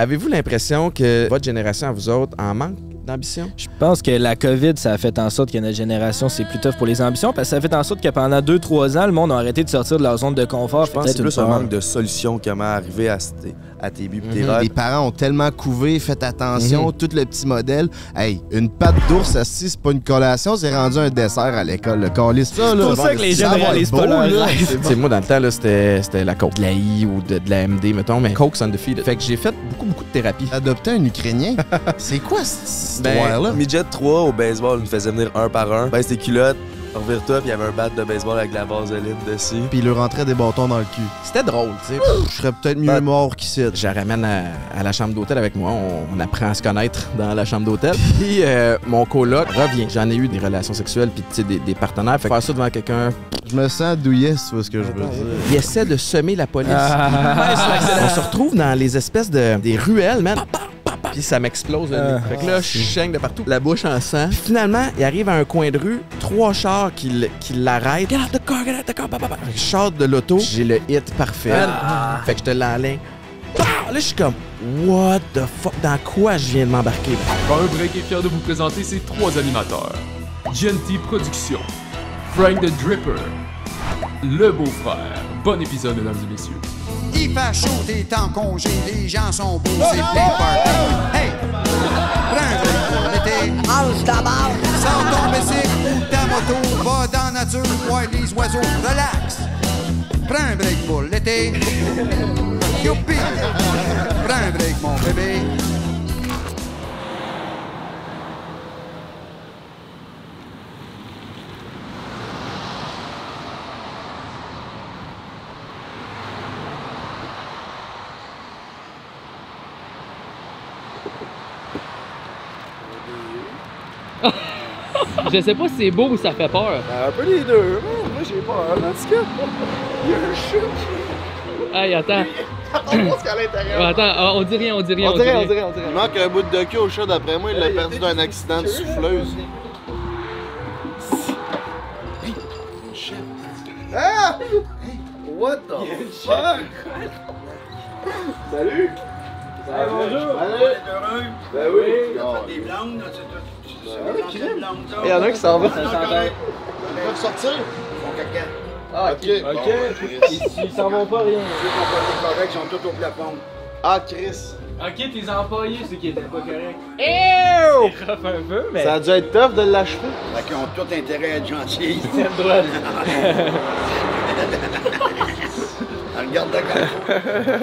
Avez-vous l'impression que votre génération à vous autres en manque d'ambition? Je pense que la COVID, ça a fait en sorte que notre génération, c'est plus tough pour les ambitions, parce que ça a fait en sorte que pendant 2-3 ans, le monde a arrêté de sortir de leur zone de confort. Je pense c'est plus un manque de solution, comment arriver à, à tes buts tes mm Les parents ont tellement couvé, fait attention, mhm. tout le petit modèle. Hey, une pâte d'ours assis, c'est pas une collation, c'est rendu un dessert à l'école. C'est pour ça que les jeunes réalisent pas leur Moi, dans le temps, c'était la coke de la I ou de, de la MD, mettons, mais coke, ça Fait que j'ai fait beaucoup, beaucoup de thérapie. Adopter un Ukrainien, c'est quoi ben, midget 3 au baseball, il nous faisait venir un par un. Ben, c'était culottes, on revire toi, puis il y avait un bat de baseball avec de la vaseline dessus. Puis il lui rentrait des bâtons dans le cul. C'était drôle, tu sais. Je serais peut-être mieux ben, mort qu'ici. Je la ramène à, la chambre d'hôtel avec moi. On, apprend à se connaître dans la chambre d'hôtel. Puis euh, mon coloc revient. J'en ai eu des relations sexuelles, puis tu des, partenaires. faire ça devant quelqu'un. Je me sens douillet, vois ce que je veux dire. Il essaie de semer la police. Ah. on se retrouve dans les espèces de. des ruelles, man puis ça m'explose. Euh, fait que là, je ah, chingue de partout, la bouche en sang. finalement, il arrive à un coin de rue, trois chars qui, qui l'arrêtent. Get out the car, get out the car, bah, bah, bah. Je de l'auto, j'ai le hit parfait. Ah. Fait que je te l'enlève. Bah! Là, je suis comme, what the fuck, dans quoi je viens de m'embarquer? Un Break est fier de vous présenter ces trois animateurs. Jenty Productions, Frank the Dripper, Le Beau-Frère. Bon épisode, mesdames et messieurs. Il fait chaud, t'es en congé, les gens sont beaux, oh, c'est des party. Hey! Prends un l'été. Mange ta barre. Sors ton bicycle ou ta moto, va dans la nature, voir les oiseaux, relax. Prends un break pour l'été. Youpi! Prends un break, mon bébé. je sais pas si c'est beau ou ça fait peur. Ben, un peu les deux. Moi, j'ai peur. En tout il y a un chute! Hey, attends. Attends, ah, on dit rien, on dit rien. On, dit rien, rien, Il manque un bout de queue au chat d'après moi, il l'a perdu d'un accident de souffleuse. Ah! What the fuck? Salut! Salut! Bonjour! Ben oui! Des blancs, tout. Il y en a qui s'en va. Ils peuvent sortir. Ah, ok. Ok. Ils s'en vont pas rien. Ils sont tous au plafond. Ah, Chris. Ok, tes employés, c'est qui étaient pas correct. Eww! Ça a dû être tough de l'acheter. Fait qu'ils ont tout intérêt à être gentils. Ils le droit. Regarde d'accord.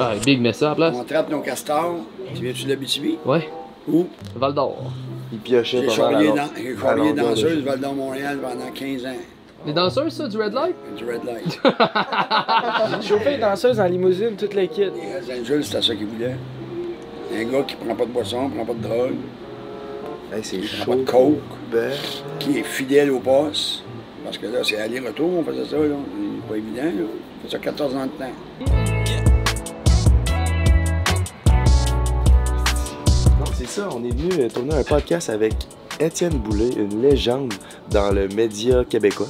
Ah, big mess On trappe nos castors. Tu viens-tu de l'Abitibi? Ouais. Où? Val d'Or. Il piochait dans le J'ai danseuse Val d'Or Montréal pendant 15 ans. Des danseuses, ça, du red light? Du red light. Chauffé des danseuses en limousine, toute l'équipe. Les Angels, c'était ça qu'ils voulaient. Un gars qui prend pas de boisson, prend pas de drogue. c'est Prend pas de coke. Ben. Qui est fidèle au poste. Parce que là, c'est aller-retour, on faisait ça, là. C'est pas évident, là. On faisait ça 14 ans de temps. C'est ça, on est venu euh, tourner un podcast avec Étienne Boulay, une légende dans le média québécois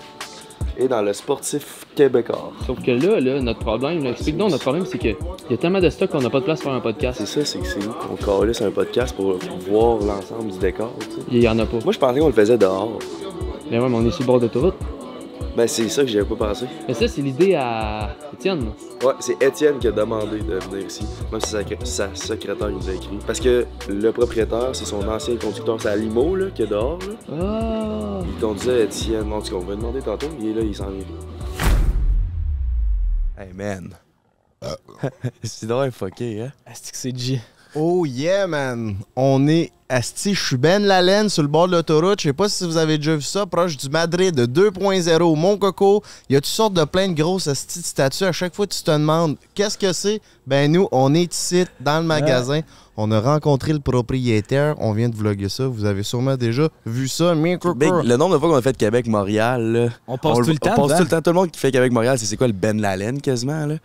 et dans le sportif québécois. Sauf que là, là notre problème, explique donc, notre problème, c'est qu'il y a tellement de stock qu'on n'a pas de place pour faire un podcast. C'est ça, c'est que c'est nous qu'on calisse un podcast pour voir l'ensemble du décor. Tu sais. Il y en a pas. Moi, je pensais qu'on le faisait dehors. Mais ouais, mais on est sur le bord tout. Ben, c'est ça que j'avais pas pensé. Mais ça, c'est l'idée à Étienne. Ouais, c'est Étienne qui a demandé de venir ici, même si sa, secrétaire qui nous a écrit. Parce que le propriétaire, c'est son ancien conducteur, c'est Limo, là, qui est dehors, là. Oh. Il conduisait Étienne. En tout cas, on va demander tantôt, il est là, il s'en vient. Hey, man. c'est drôle, fucké, hein? Est-ce que c'est G? Oh yeah, man! On est Asti, je suis Ben Lalaine sur le bord de l'autoroute. Je sais pas si vous avez déjà vu ça, proche du Madrid de 2.0, Mon Coco. Il y a toutes sortes de plein de grosses Asti de statues. À chaque fois, tu te demandes qu'est-ce que c'est. Ben, nous, on est ici, dans le magasin. On a rencontré le propriétaire. On vient de vlogger ça. Vous avez sûrement déjà vu ça. le nombre de fois qu'on a fait Québec-Montréal. On passe tout le temps. On tout le temps. Tout le monde qui fait Québec-Montréal, c'est quoi le Ben Lalaine quasiment? Là?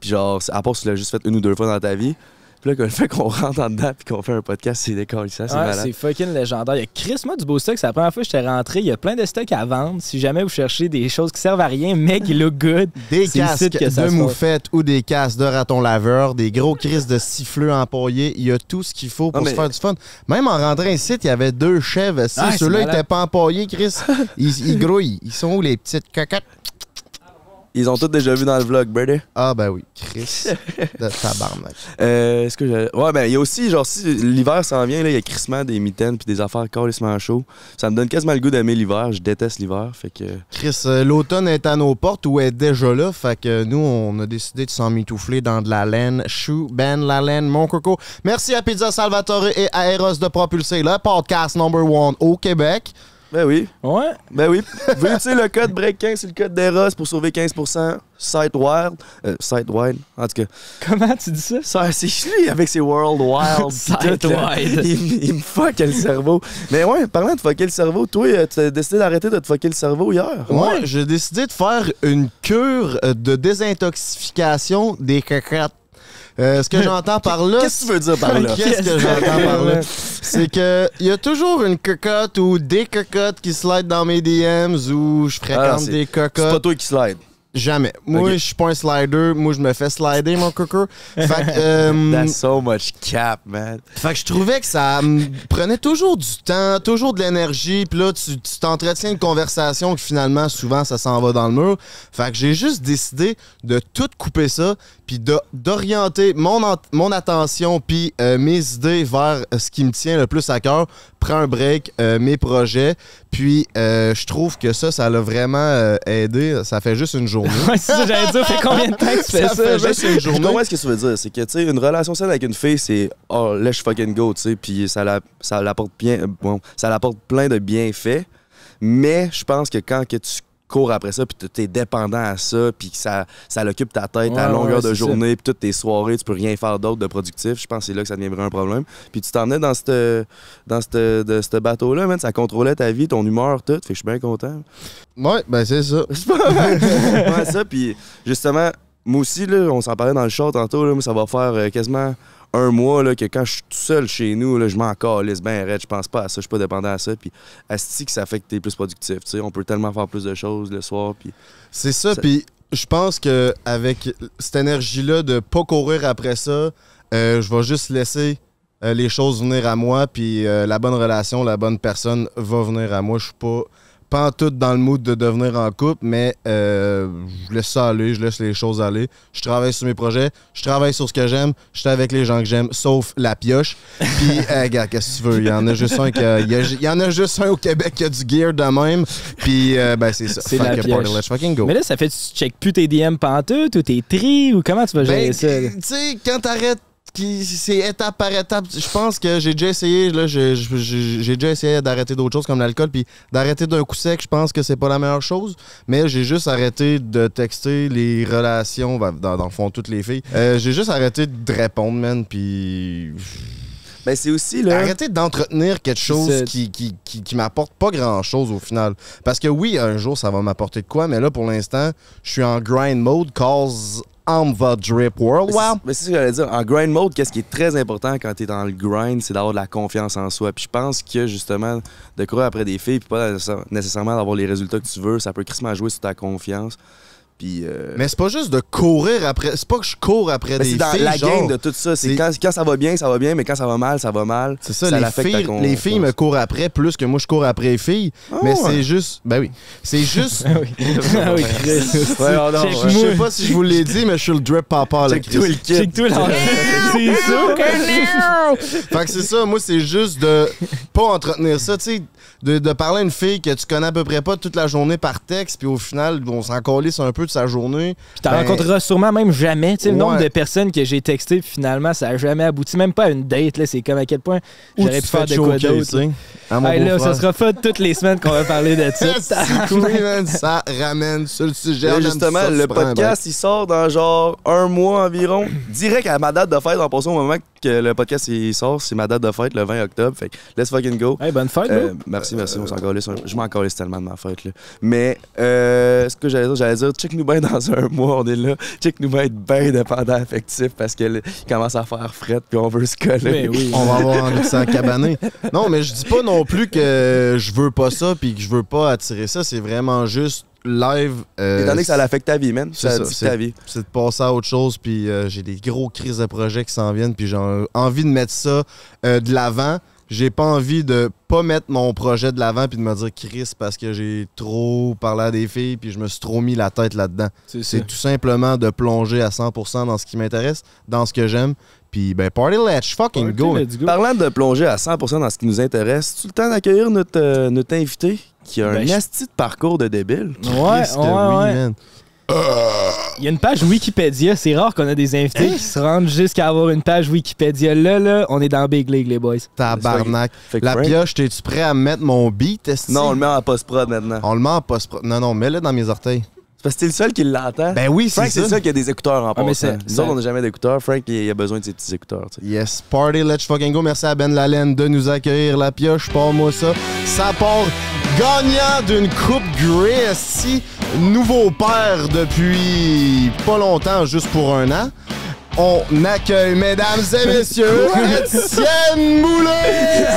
Puis genre, à part si tu l'as juste fait une ou deux fois dans ta vie. Puis là, le fait qu'on rentre en dedans et qu'on fait un podcast, c'est ça, c'est ouais, malade. C'est fucking légendaire. Il y a moi du beau stock. C'est la première fois que j'étais rentré. Il y a plein de stocks à vendre. Si jamais vous cherchez des choses qui servent à rien, mais qui look good, des casques de moufettes ou des casques de raton laveur, des gros cris de siffleux empaillés. Il y a tout ce qu'il faut pour se faire du fun. Même en rentrant ici, il y avait deux chèvres. Ceux-là, n'étaient pas empaillés, Chris. ils, grouillent. ils sont où les petites cocottes? Ils ont tous déjà vu dans le vlog, brother. Ah, ben oui, Chris. de tabarnak. Euh, est-ce que je... Ouais, ben il y a aussi, genre, si l'hiver s'en vient, là, il y a crissement des mitaines puis des affaires carrément chaud. Ça me donne quasiment le goût d'aimer l'hiver. Je déteste l'hiver, fait que. Chris, euh, l'automne est à nos portes ou est déjà là, fait que nous, on a décidé de s'en mitoufler dans de la laine. Chou, Ben, la laine, mon coco. Merci à Pizza Salvatore et à Eros de propulser le podcast number one au Québec. Ben oui. Ouais. Ben oui. Vous utilisez le code BREAK15 c'est le code d'Eros pour sauver 15% site wild. Euh, site wild, en tout cas. Comment tu dis ça? c'est lui avec ses world wild. site wild. Il, me fuck le cerveau. Mais ouais, parlant de fucker le cerveau, toi, euh, tu as décidé d'arrêter de te fucker le cerveau hier. Ouais, j'ai décidé de faire une cure euh, de désintoxication des cacates. Euh, ce que j'entends par là. Qu'est-ce que tu veux dire par là? Qu'est-ce que j'entends par là? C'est que il y a toujours une cocotte ou des cocottes qui slide dans mes DMs ou je fréquente ah, des cocottes. C'est pas toi qui slide. Jamais. Moi, je suis pas un slider. Moi, je me fais slider, mon coco. Fait que, euh, That's so much cap, man. Fait je trouvais que ça prenait toujours du temps, toujours de l'énergie. Puis là, tu t'entretiens une conversation que finalement, souvent, ça s'en va dans le mur. Fait que j'ai juste décidé de tout couper ça, puis d'orienter mon, mon attention, puis euh, mes idées vers euh, ce qui me tient le plus à cœur. Prends un break, mes projets. Puis, je trouve que ça, ça l'a vraiment aidé. Ça fait juste une journée ouais, c'est ça, j'allais dire, fait combien de temps que tu fais ça? Je juste une journée. Non, ce que ça veut dire, c'est que, tu sais, une relation saine avec une fille, c'est oh, let's fucking go, tu sais, puis ça, la, ça l'apporte bien, bon, ça l'apporte plein de bienfaits. Mais je pense que quand que tu cours après ça, puis tu es dépendant à ça, puis ça, ça l'occupe ta tête à longueur de journée, puis toutes tes soirées, tu peux rien faire d'autre de productif. Je pense que c'est là que ça deviendrait un problème. Puis tu t'emmenais dans ce dans ce bateau-là, man, ça contrôlait ta vie, ton humeur, tout. Fait que je suis bien content. Ouais, ben c'est ça. C'est pas ça, puis justement, moi aussi, là, on s'en parlait dans le show tantôt, là, mais ça va faire euh, quasiment un mois là, que quand je suis tout seul chez nous, là, je m'en calisse bien arrête, je pense pas à ça, je suis pas dépendant à ça. Puis asti que ça fait que t'es plus productif. On peut tellement faire plus de choses le soir. Puis C'est ça, puis je pense que avec cette énergie-là de pas courir après ça, euh, je vais juste laisser euh, les choses venir à moi, puis euh, la bonne relation, la bonne personne va venir à moi. Je suis pas pas tout dans le mood de devenir en couple, mais euh, je laisse ça aller, je laisse les choses aller. Je travaille sur mes projets, je travaille sur ce que j'aime, je suis avec les gens que j'aime, sauf la pioche. Puis, regarde, gars, qu'est-ce que tu veux? Il y en a juste un, y, en a juste un au Québec qui a du gear de même. Puis, euh, ben, c'est ça. C'est la pioche. Let's fucking go. Mais là, ça fait que tu check plus tes DM pantoute ou tes tri ou comment tu vas gérer ben, ça? Tu sais, quand t'arrêtes c'est étape par étape. Je pense que j'ai déjà essayé, là, j'ai déjà essayé d'arrêter d'autres choses comme l'alcool, puis d'arrêter d'un coup sec. Je pense que c'est pas la meilleure chose, mais j'ai juste arrêté de texter les relations, ben, dans, dans le fond toutes les filles. Euh, j'ai juste arrêté de répondre, man, puis ben, aussi Arrêtez d'entretenir quelque chose qui, qui, m'apporte pas grand chose au final. Parce que oui, un jour ça va m'apporter de quoi, mais là pour l'instant, je suis en grind mode cause on drip world. Wow. Mais c'est ce que j'allais dire. En grind mode, qu'est-ce qui est très important quand tu es dans le grind, c'est d'avoir de la confiance en soi. Puis je pense que justement, de courir après des filles, puis pas nécessairement d'avoir les résultats que tu veux, ça peut crissement jouer sur ta confiance. Euh, mais c'est pas juste de courir après. C'est pas que je cours après filles des dans la genre... game de tout ça. C'est quand, quand, ça va bien, ça va bien, mais quand ça va mal, ça va mal. C'est ça, les, filles, les filles me courent après plus que moi je cours après les filles. Ah mais c'est juste. Ben oui. C'est juste. Je sais pas si je vous l'ai dit, mais je suis le drip papa. là. tout le tout C'est ça. fait que c'est ça. Moi, c'est juste de pas entretenir ça. Tu sais, de, parler à une fille que tu connais à peu près pas toute la journée par texte, puis au final, on s'en calisse un peu de sa journée. Puis t'en ben, rencontreras sûrement même jamais. Tu sais, le nombre de personnes que j'ai textées, finalement, ça a jamais abouti, même pas à une date. Là, c'est comme à quel point j'aurais pu faire de quoi là, hein, ça sera pas toutes les semaines qu'on va parler de ça. cool, ça ramène sur le sujet. justement, le podcast, il sort dans genre un mois environ, direct à ma date de fête. En passant au moment que le podcast il sort, c'est ma date de fête, le 20 octobre. Fait let's fucking go. Hey, bonne fête, euh, Merci, merci. On s'en calisse. Je m'en calisse tellement de ma fête. Là. Mais euh, ce que j'allais dire, j'allais dire, check-nous bien dans un mois, on est là. Check-nous bien être bien dépendant affectif parce qu'il commence à faire fret puis on veut se coller. oui. on va avoir envie de s'en Non, mais je dis pas non plus que je veux pas ça puis que je veux pas attirer ça. C'est vraiment juste live. Étant euh, donné que ça l'affecte ta vie, man. Ça, ça ta vie. C'est de passer à autre chose, puis euh, j'ai des gros crises de projets qui s'en viennent, puis j'ai envie de mettre ça de l'avant j'ai pas envie de pas mettre mon projet de l'avant puis de me dire Chris parce que j'ai trop parlé à des filles puis je me suis trop mis la tête là-dedans. C'est tout simplement de plonger à 100% dans ce qui m'intéresse, dans ce que j'aime. Puis ben party let's fucking go. Parlant de plonger à 100% dans ce qui nous intéresse, tu le temps d'accueillir notre, euh, invité qui a ben, un asti de parcours de débile. Ouais, euh. Il y a une page Wikipédia. C'est rare qu'on a des invités hein? qui se rendent jusqu'à avoir une page Wikipédia. Là, là, on est dans Big League, les boys. Tabarnak. La pioche, t'es-tu prêt à mettre mon beat? Non, on le met en post-prod maintenant. on le met en post prod Non, non, mets-le dans mes orteils. Parce le seul qui l'entend. Ben oui, c'est ça. Frank, c'est le seul qui a des écouteurs en ah, c'est- Nous on n'a jamais d'écouteurs. Frank, il a besoin de ses petits écouteurs. Yes, party, let's fucking go. Merci à Ben Lalaine de nous accueillir. La pioche, parle moi ça. Ça part gagnant d'une coupe Grey. nouveau père depuis pas longtemps, juste pour un an on accueille, mesdames et messieurs, Étienne Moulin!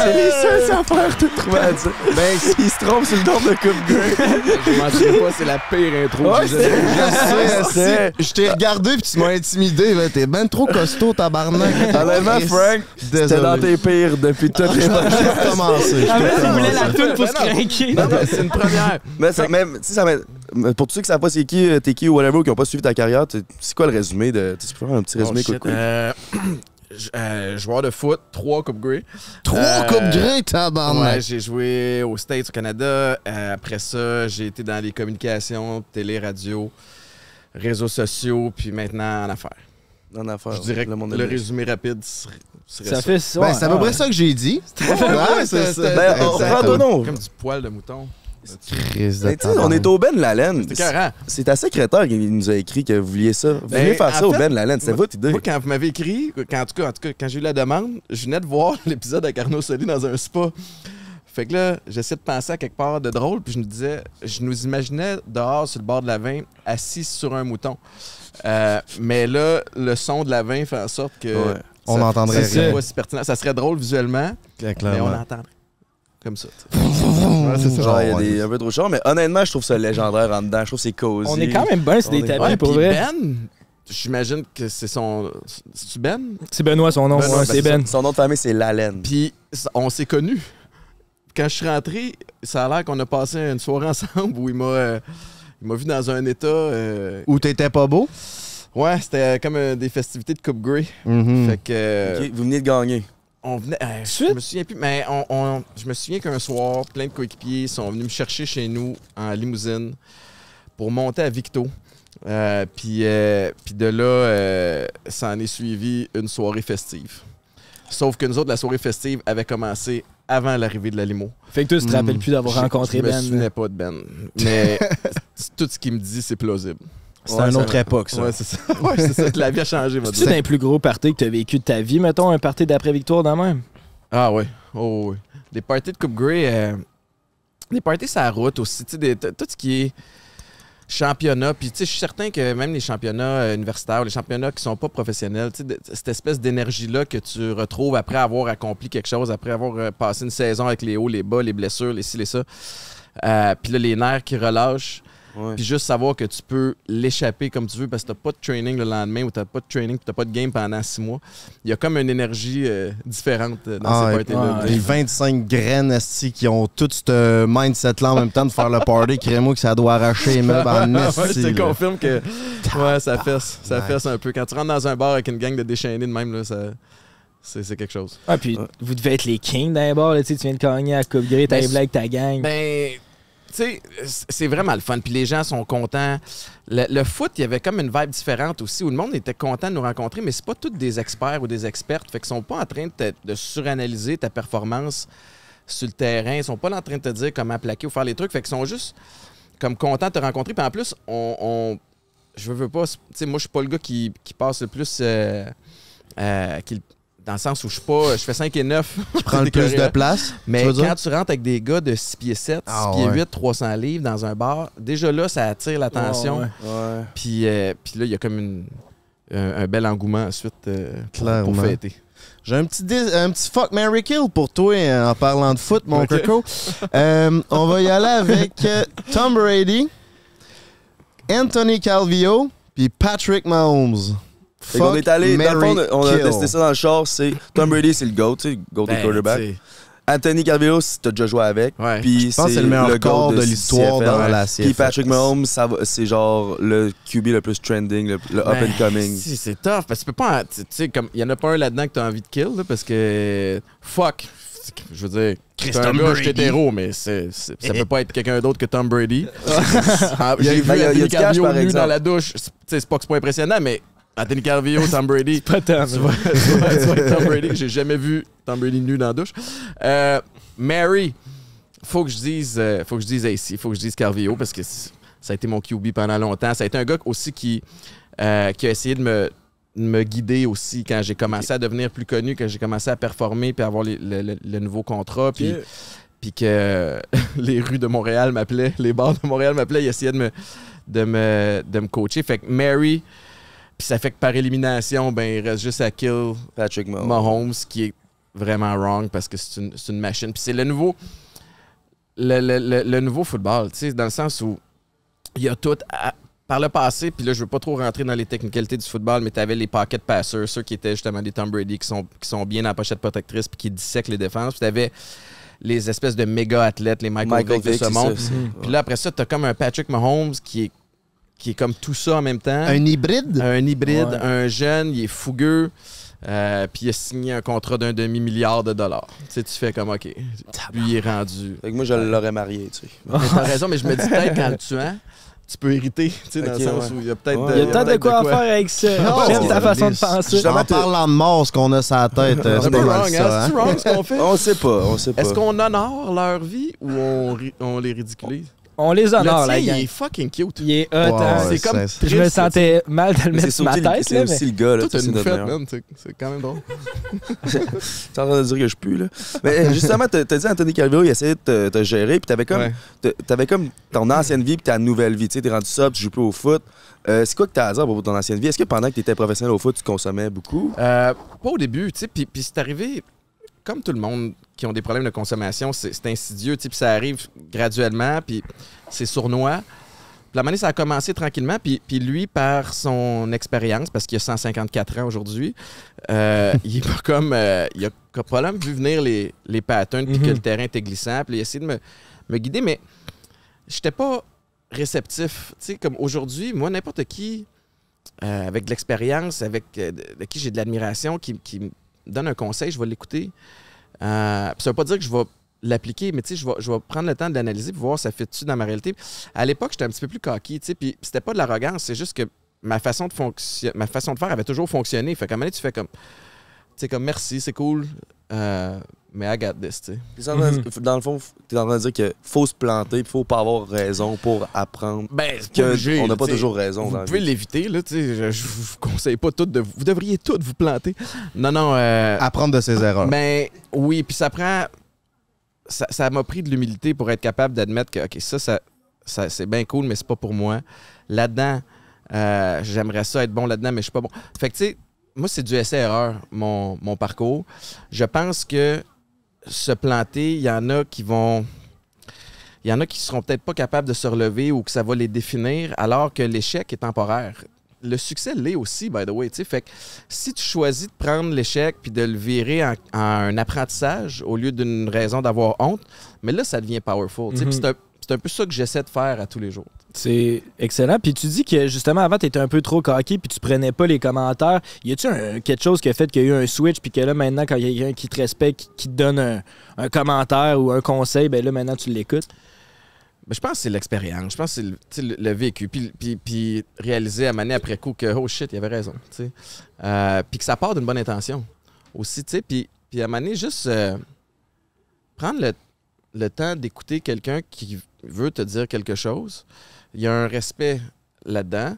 C'est les seuls affaires tout trouver à dire. Ben, il se trompe c'est le nom de Coupe gueule. Je m'en souviens pas, c'est la pire intro ouais, que Je sais, je t'ai regardé puis tu m'as intimidé. T'es ben trop costaud, tabarnak. Honnêtement, Frank, c'était dans tes pires depuis toutes les fois. Ah, je commencé. vous voulez la toute pour se craquer. C'est une première. Mais ça, même, ça pour tous ceux qui savent pas c'est qui, euh, t'es qui ou whatever, qui n'ont pas suivi ta carrière, c'est quoi le résumé de. Tu peux faire un petit oh, résumé, oh, joueur de foot, trois Coupes Grey. Trois Coupes Grey, tabarnak! Ouais, j'ai joué au States, au Canada. après ça, j'ai été dans les communications, télé, radio, réseaux sociaux, puis maintenant en affaires. En affaires. Je dirais que le, résumé rapide serait ça. Ça fait ça. Ben, c'est à peu ah près ça que j'ai dit. c'est ça. Comme du poil de mouton on est au Ben la C'est C'est ta secrétaire qui nous a écrit que vous vouliez ça. Vous ben, faire ça au Ben laine. C'est votre idée. quand vous m'avez écrit, quand, quand j'ai eu la demande, je venais de voir l'épisode avec Carnot Soli dans un spa. Fait que là, j'essaie de penser à quelque part de drôle, puis je me disais, je nous imaginais dehors sur le bord de la vin, assis sur un mouton. Euh, mais là, le son de la vin fait en sorte que. On n'entendrait rien. Pas pertinent. Ça serait drôle visuellement, mais on l'entendrait comme ça. Genre, il y a un peu trop chaud, mais honnêtement, je trouve ça légendaire en dedans. Je trouve que c'est cosy. On est quand même bon, c'est des tapis pour vrai. Ben, j'imagine que c'est son. cest Ben C'est Benoît, son nom. Ben, ben, c'est Ben. Son nom de famille, c'est Lalaine. Puis, on s'est connus. Quand je suis rentré, ça a l'air qu'on a passé une soirée ensemble où il m'a, euh, il m'a vu dans un état. Euh, où t'étais pas beau Ouais, c'était comme euh, des festivités de Coupe Grey. Mm-hmm. Fait que. vous venez de gagner venait. Euh, je me souviens plus, mais on, je me souviens qu'un soir, plein de coéquipiers sont venus me chercher chez nous en limousine pour monter à Victo. Euh, puis, euh, puis de là, ça en est suivi une soirée festive. Sauf que nous autres, la soirée festive avait commencé avant l'arrivée de la limo. Fait que toi, tu te rappelles hmm. plus d'avoir rencontré Ben. Je me ben, souvenais pas de Ben. Mais tout ce qu'il me dit, c'est plausible. C'est un autre époque, ça. Ouais, c'est ça. La vie a changé, C'est un plus gros party que tu as vécu de ta vie, mettons, un party d'après-victoire dans même. Ah ouais. Oh oui. Des parties de Coupe Grey, euh... des parties ça route aussi, tu sais, tout ce qui est championnat. Puis, tu sais, je suis certain que même les championnats euh, universitaires, les championnats qui sont pas professionnels, cette espèce d'énergie-là que tu retrouves après avoir accompli quelque chose, après avoir euh, passé une saison avec les hauts, les bas, les blessures, les ci, les ça. Euh, puis là, les nerfs qui relâchent. Puis juste savoir que tu peux l'échapper comme tu veux parce que tu n'as pas de training le lendemain ou tu n'as pas de training tu t'as pas de game pendant six mois. Il y a comme une énergie euh, différente euh, dans ah, ces parties-là. Les 25 graines qui ont tout ce mindset-là en même temps de faire le party, crée-moi que ça doit arracher les meubles en 9. je te confirme que ouais, ça fesse, ça fesse un peu. Quand tu rentres dans un bar avec une gang de déchaînés de même, là, ça... C'est quelque chose. Ah, puis vous devez être les kings d'un bar, tu viens de cogner à Coupe Gris, t'as ben, blagues, ta gang. Ben, tu sais, c'est vraiment le fun. Puis les gens sont contents. Le, foot, il y avait comme une vibe différente aussi où le monde était content de nous rencontrer, mais c'est pas tous des experts ou des expertes. Fait qu'ils sont pas en train de, suranalyser ta performance sur le terrain. Ils sont pas en train de te dire comment plaquer ou faire les trucs. Fait qu'ils sont juste comme contents de te rencontrer. Puis en plus, on. je veux, pas. Tu sais, moi, je suis pas le gars qui, passe le plus. Euh, euh, dans le sens où je suis pas, je fais 5 et 9. Tu prends le plus de place. Mais quand tu rentres avec des gars de 6 pieds 7, 6 ah pieds 8, 300 livres dans un bar, déjà là, ça attire l'attention. Euh, puis, là, il y a comme euh, un, bel engouement ensuite euh, pour, fêter. J'ai un petit, petit fuck Mary Kill pour toi en parlant de foot, mon coco. on va y aller avec Tom Brady, Anthony Calvillo, puis Patrick Mahomes. Fait on est allé, dans le fond, on a testé ça dans le char. C'est Tom Brady, c'est le GOAT, tu sais, GOAT de ben, quarterback. Anthony Carvillo, t'as déjà joué avec. Puis c'est le meilleur de, l'histoire dans la CFL. Puis Patrick Mahomes, c'est genre le QB le plus trending, le, up and ben, coming. Si, c'est tough. Parce que tu peux pas. Tu sais, comme il y en a pas un là-dedans que t'as envie de kill, parce que. Fuck. Je veux dire. Christophe Brady. C'est hétéro, mais c'est, ça peut pas être quelqu'un d'autre que Tom Brady. J'ai vu Anthony Carvillo nu dans la douche. C'est pas que c'est pas impressionnant, mais Anthony Carvio, Tom Brady. pas Tom. Brady. J'ai jamais vu Tom Brady nu dans la douche. Euh, Mary, faut que je dise, euh, faut que je dise ici, faut que je dise Carvillo parce que ça a été mon QB pendant longtemps. Ça a été un gars aussi qui, euh, a essayé de me, guider aussi quand j'ai commencé à devenir plus connu, quand j'ai commencé à performer puis avoir le, nouveau contrat. Puis, que les rues de Montréal m'appelaient, les bars de Montréal m'appelaient, il essayait de me, de me coacher. Fait que Mary, puis ça fait que par élimination, ben, il reste juste à kill Patrick Mahomes, qui est vraiment wrong parce que c'est une, machine. Puis c'est le nouveau, le, nouveau football, tu sais, dans le sens où il y a tout. par le passé, puis là, je veux pas trop rentrer dans les technicalités du football, mais tu avais les pocket passers, ceux qui étaient justement des Tom Brady, qui sont, qui sont bien dans la pochette protectrice, puis qui dissèquent les défenses. Puis tu avais les espèces de méga athlètes, les Michael, Vick, de ce monde. Puis là, après ça, tu as comme un Patrick Mahomes qui est qui est comme tout ça en même temps. Un hybride? Un hybride, un jeune, il est fougueux. Euh, puis il a signé un contrat d'un demi-milliard de dollars. Tu sais, tu fais comme, OK, lui, il est rendu. Fait moi, je l'aurais marié, tu sais. T'as raison, mais je me dis peut-être qu'en le tuant, tu peux hériter, tu sais, dans le sens où il y a peut-être il y peut de, de, quoi, faire avec ça. J'aime ta façon de penser. Justement, en parlant de mort, ce qu'on a sur la tête, euh, c'est pas wrong, hein? ça, hein? wrong ce qu'on fait? on sait pas, on sait pas. Est-ce qu'on honore leur vie ou on, on les ridiculise? On les honore, le il est fucking cute. Il est hot. Hein. C'est comme. Je me sentais mal de le mettre sur ma tête. C'est aussi le gars. Là, une fête, C'est quand même drôle. T'es en train de dire que je pue, là. Mais euh, justement, t'as dit, Anthony Calvillo, il essayait de te gérer, puis t'avais comme, t'avais comme ton ancienne vie, puis ta nouvelle vie. Tu sais, t'es rendu ça, tu joues plus au foot. Euh, c'est quoi que tu as à dire pour ton ancienne vie? Est-ce que pendant que tu étais professionnel au foot, tu consommais beaucoup? Euh, pas au début, tu sais. Puis c'est arrivé, comme tout le monde qui ont des problèmes de consommation, c'est insidieux. Puis ça arrive graduellement, puis c'est sournois. Puis la manière ça a commencé tranquillement. Puis, lui, par son expérience, parce qu'il a 154 ans aujourd'hui, euh, euh, il, a comme, il a comme problème vu venir les, les patterns, puis que mhm. le terrain était glissant. Puis il a essayé de me, me guider, mais j'étais pas réceptif. Tu sais, comme aujourd'hui, moi, n'importe qui, euh, avec de l'expérience, avec euh, de, qui j'ai de l'admiration, qui, donne un conseil, je vais l'écouter. Euh, ça ne veut pas dire que je vais l'appliquer, mais tu sais, je vais, prendre le temps de l'analyser pour voir si ça fait-tu dans ma réalité. À l'époque, j'étais un petit peu plus coquille, tu sais, puis c'était pas de l'arrogance, c'est juste que ma façon de fonctionner, ma façon de faire avait toujours fonctionné. Fait qu'à un moment donné, tu fais comme, tu comme merci, c'est cool. Euh, mais I got this, tu sais. Mhm. Dans le fond, tu es en train de dire que faut se planter, faut pas avoir raison pour apprendre. Ben, on n'a pas toujours raison. Vous pouvez l'éviter, là, tu sais. Je, ne vous conseille pas tout de. Vous devriez tout vous planter. Non, non. Euh, apprendre de ses erreurs. Ben, oui, puis ça prend. Ça m'a pris de l'humilité pour être capable d'admettre que, OK, ça, ça, ça c'est bien cool, mais c'est pas pour moi. Là-dedans, euh, j'aimerais ça être bon là-dedans, mais je suis pas bon. Fait que, tu sais, moi, c'est du essai-erreur, mon, mon parcours. Je pense que se planter, il y en a qui vont. Il y en a qui seront peut-être pas capables de se relever ou que ça va les définir, alors que l'échec est temporaire. Le succès l'est aussi, by the way. sais, Fait que si tu choisis de prendre l'échec puis de le virer en, un apprentissage au lieu d'une raison d'avoir honte, mais là, ça devient powerful. Mm-hmm. C'est un, un, peu ça que j'essaie de faire à tous les jours. C'est excellent. Puis tu dis que justement avant, tu étais un peu trop coquille puis tu prenais pas les commentaires. Y a-tu quelque chose qui a fait qu'il y a eu un switch puis que là maintenant, quand il y a quelqu'un qui te respecte, qui te donne un, commentaire ou un conseil, ben là maintenant tu l'écoutes? Ben, je pense que c'est l'expérience. Je pense que c'est le, vécu. Puis, puis, puis réaliser à manier après coup que oh shit, il avait raison. Euh, puis que ça part d'une bonne intention aussi. Puis, puis à Mané, juste euh, prendre le, le temps d'écouter quelqu'un qui veut te dire quelque chose il y a un respect là-dedans.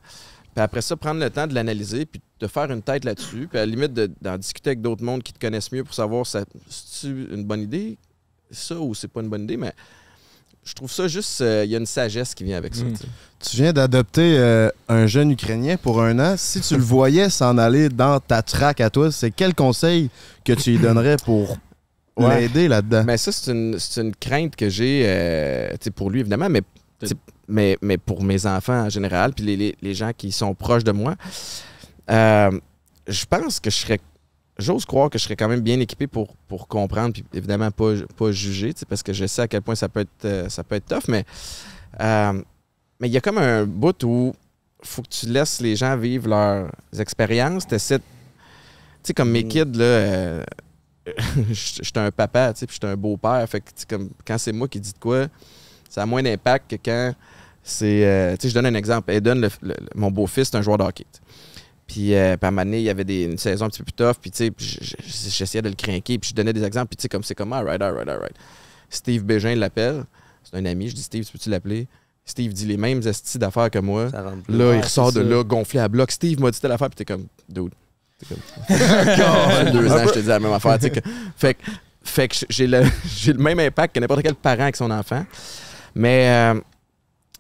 Puis après ça, prendre le temps de l'analyser, puis de faire une tête là-dessus, puis à la limite d'en discuter avec d'autres mondes qui te connaissent mieux pour savoir si c'est une bonne idée, ça ou c'est pas une bonne idée, mais je trouve ça juste, euh, il y a une sagesse qui vient avec ça. Hmm. Tu viens d'adopter euh, un jeune Ukrainien pour un an. Si tu le voyais s'en aller dans ta traque à toi, c'est quel conseil que tu lui donnerais pour l'aider là-dedans? Mais ça, c'est une, crainte que j'ai euh, pour lui, évidemment, mais mais, mais pour mes enfants en général, puis les, gens qui sont proches de moi, euh, je pense que je serais. J'ose croire que je serais quand même bien équipé pour, comprendre, puis évidemment pas, pas juger, parce que je sais à quel point ça peut être, euh, ça peut être tough, mais euh, mais il y a comme un bout où faut que tu laisses les gens vivre leurs expériences. Tu sais, comme mes mm. kids, là, euh, un papa, tu sais, puis un beau-père. Fait que, comme, quand c'est moi qui dis de quoi, ça a moins d'impact que quand c'est, euh, je donne un exemple. Aiden, mon beau-fils, c'est un joueur de hockey. Puis, euh, à il y avait des, une saison un petit peu plus tough. Puis, tu sais, j'essayais de le craquer. Puis, je donnais des exemples. Puis, tu sais, comme c'est comment, ah, right ah, right. Ah, » right Steve Bégin l'appelle. C'est un ami. Je dis, Steve, peux-tu l'appeler? Steve dit les mêmes astuces d'affaires que moi. Là, il ressort de là, gonflé à bloc. Steve m'a dit telle affaire. Puis, t'es comme, dude. T'es comme, deux ans, je te dis la même affaire. Que, fait, fait que j'ai le, j'ai le même impact que n'importe quel parent avec son enfant. Mais. Euh,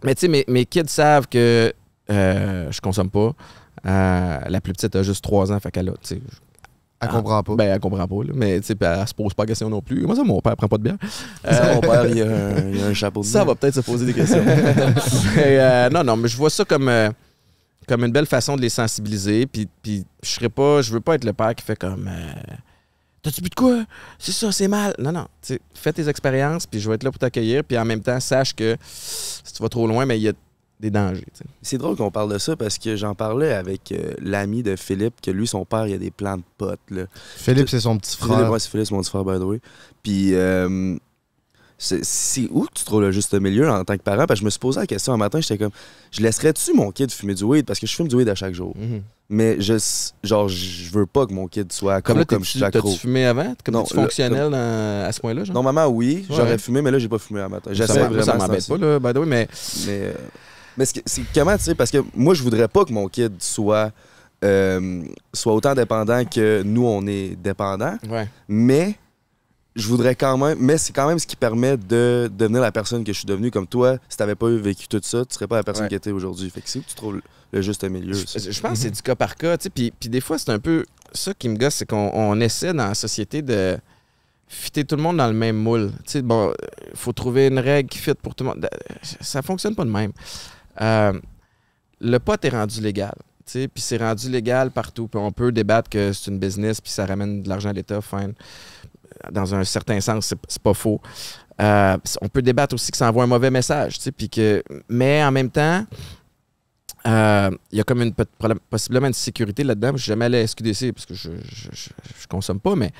mais tu sais, mes, kids savent que euh, je consomme pas. Euh, la plus petite a juste 3 ans, fait qu'elle a, tu sais, elle comprend pas. Ben, elle comprend pas, Mais, tu sais, elle se pose pas de questions non plus. Moi, ça, mon père prend pas de bière. mon euh, père, il a, un, a un chapeau de bière. Ça va peut-être se poser des questions. Euh, non, non, mais je vois ça comme, comme une belle façon de les sensibiliser. Puis, puis je serais pas, je veux pas être le père qui fait comme. T'as-tu bu de quoi? C'est ça, c'est mal. Non, non. fais tes expériences, puis je vais être là pour t'accueillir. Puis en même temps, sache que si tu vas trop loin, mais il y a des dangers. C'est drôle qu'on parle de ça parce que j'en parlais avec euh, l'ami de Philippe, que lui, son père, il a des plans de potes. Là. Philippe, c'est son petit frère. Philippe, c'est Philippe, mon petit frère, by the way. Puis. Euh, c'est où tu trouves le juste milieu en tant que parent? Parce que je me suis posé la question un matin, j'étais comme, je laisserais-tu mon kid fumer du weed? Parce que je fume du weed à chaque jour. Mm-hmm mais je genre je veux pas que mon kid soit comme comme je suis fumé avant Comme non, fonctionnel à ce point-là Normalement oui, j'aurais fumé mais là j'ai pas fumé à matin. J'essaie vraiment ça m'embête pas là by the way mais mais, euh, mais c'est comment tu sais parce que moi je voudrais pas que mon kid soit euh, soit autant dépendant que nous on est dépendant. Ouais. Mais je voudrais quand même, mais c'est quand même ce qui permet de devenir la personne que je suis devenu. Comme toi, si t'avais pas vécu tout ça, tu serais pas la personne qui que aujourd'hui. Fait que c'est tu trouves le juste milieu. Je, pense que c'est mhm. du cas par cas, Puis, des fois, c'est un peu ça qui me gosse, c'est qu'on essaie dans la société de fitter tout le monde dans le même moule. Tu bon, euh, faut trouver une règle qui fit pour tout le monde. Euh, ça fonctionne pas de même. Euh, le pot est rendu légal. puis c'est rendu légal partout. on peut débattre que c'est une business, puis ça ramène de l'argent à l'État, dans un certain sens, c'est pas faux. Euh, on peut débattre aussi que ça envoie un mauvais message, tu sais, que, mais en même temps, euh, il y a comme une possiblement une sécurité là-dedans. Je suis jamais allé à SQDC parce que je, je, consomme pas, mais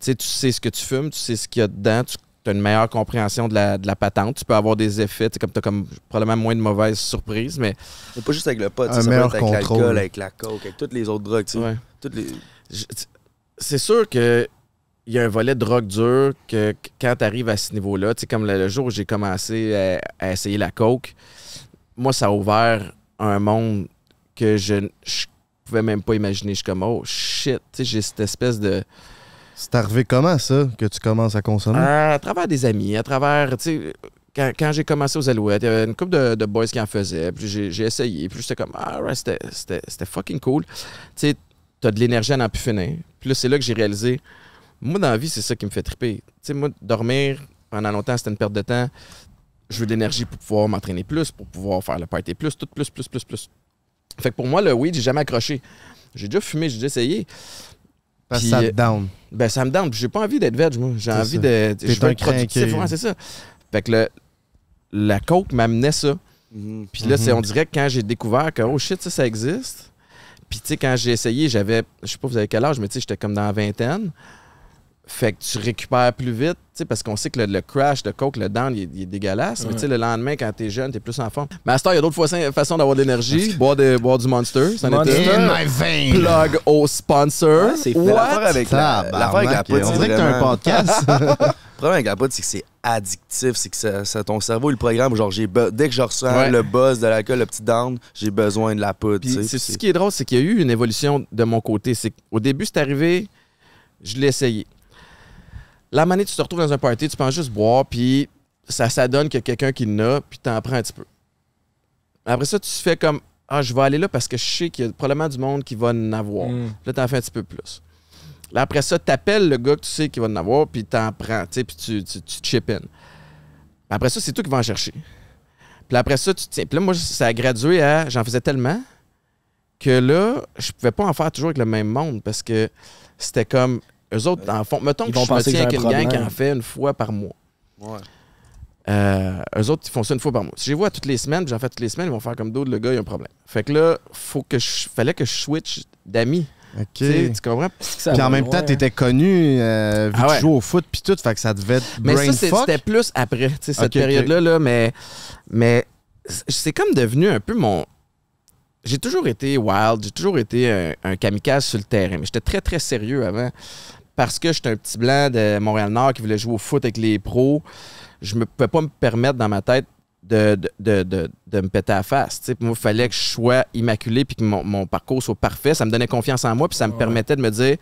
tu sais ce que tu fumes, tu sais ce qu'il y a dedans, tu as une meilleure compréhension de la, de la, patente, tu peux avoir des effets, tu comme tu as comme, probablement moins de mauvaises surprises, mais. mais pas juste avec le pot, ça sais, avec l'alcool, avec la coke, avec toutes les autres drogues, tu C'est sûr que il y a un volet de drogue dure que quand tu arrives à ce niveau-là, tu sais, comme le, jour où j'ai commencé à, essayer la coke, moi, ça a ouvert un monde que je, je pouvais même pas imaginer. Je suis comme, oh shit, tu sais, j'ai cette espèce de. C'est arrivé comment, ça, que tu commences à consommer? À, travers des amis, à travers, tu sais, quand, quand j'ai commencé aux Alouettes, il y avait une couple de, de boys qui en faisaient, puis j'ai essayé, puis j'étais comme, ah ouais, c'était fucking cool. Tu sais, t'as de l'énergie à n'en plus finir. Puis là, c'est là que j'ai réalisé, moi, dans la vie, c'est ça qui me fait triper. Tu sais, moi, dormir pendant longtemps, c'était une perte de temps. Je veux de l'énergie pour pouvoir m'entraîner plus, pour pouvoir faire le party plus, tout plus, plus, plus, plus. Fait que pour moi, le weed, j'ai jamais accroché. J'ai déjà fumé, j'ai déjà essayé. ça me euh, down. Ben, ça me down. J'ai pas envie d'être veg, moi. J'ai envie de. Je veux être productif, c'est ça. Fait que le, la coke m'amenait ça. Mhm. Puis là, c'est mhm. on dirait que quand j'ai découvert que, oh shit, ça, ça existe. Puis, tu sais, quand j'ai essayé, j'avais, je sais pas, vous avez quel âge, mais tu sais, j'étais comme dans la vingtaine. Fait que tu récupères plus vite, parce qu'on sait que le, crash de coke, le down, il, est dégueulasse. Mais le lendemain, quand t'es jeune, t'es plus en forme. Mais à il y a d'autres façons d'avoir de l'énergie. boire, boire du Monster. monster Plug au sponsor. Ouais, c'est L'affaire avec la, avec la on dirait que t'as un podcast. le problème avec la poudre, c'est que c'est addictif. C'est que ça, ton cerveau, il programme. Genre, dès que je reçois le buzz de la queue, le petit down, j'ai besoin de la poudre. C'est ce qui est drôle, c'est qu'il y a eu une évolution de mon côté. Au début, c'est arrivé, je l'ai essayé la manée, tu te retrouves dans un party, tu penses juste boire, puis ça, qu'il y a quelqu'un qui n'a, puis en prends un petit peu. Après ça, tu fais comme Ah, je vais aller là parce que je sais qu'il y a probablement du monde qui va en avoir. Là, mm. Là, t'en fais un petit peu plus. Là, après ça, tu appelles le gars que tu sais qui va en avoir, puis en prends, puis tu, chip in. Après ça, c'est toi qui vas en chercher. Puis après ça, tu tiens. Puis là, moi, ça a gradué à. J'en faisais tellement que là, je pouvais pas en faire toujours avec le même monde parce que c'était comme eux autres en fond, Mettons que je me tiens avec qui en fait une fois par mois. Ouais. Euh, eux autres, ils font ça une fois par mois. Si je les vois toutes les semaines, j'en fais toutes les semaines, ils vont faire comme d'autres, le gars, il y a un problème. Fait que là, faut que je, fallait que je switch d'amis. OK. Tu comprends? Puis en même temps, t'étais connu, euh, vu que ah tu joues au foot, puis tout, fait que ça devait être Mais ça, c'était plus après, cette période-là, mais, mais c'est comme devenu un peu mon... J'ai toujours été wild, j'ai toujours été un, kamikaze sur le terrain, mais j'étais très, très sérieux avant parce que j'étais un petit blanc de Montréal-Nord qui voulait jouer au foot avec les pros, je ne pouvais pas me permettre dans ma tête de, de, me péter à la face. Moi, il fallait que je sois immaculé puis que mon, parcours soit parfait. Ça me donnait confiance en moi puis ça me permettait de me dire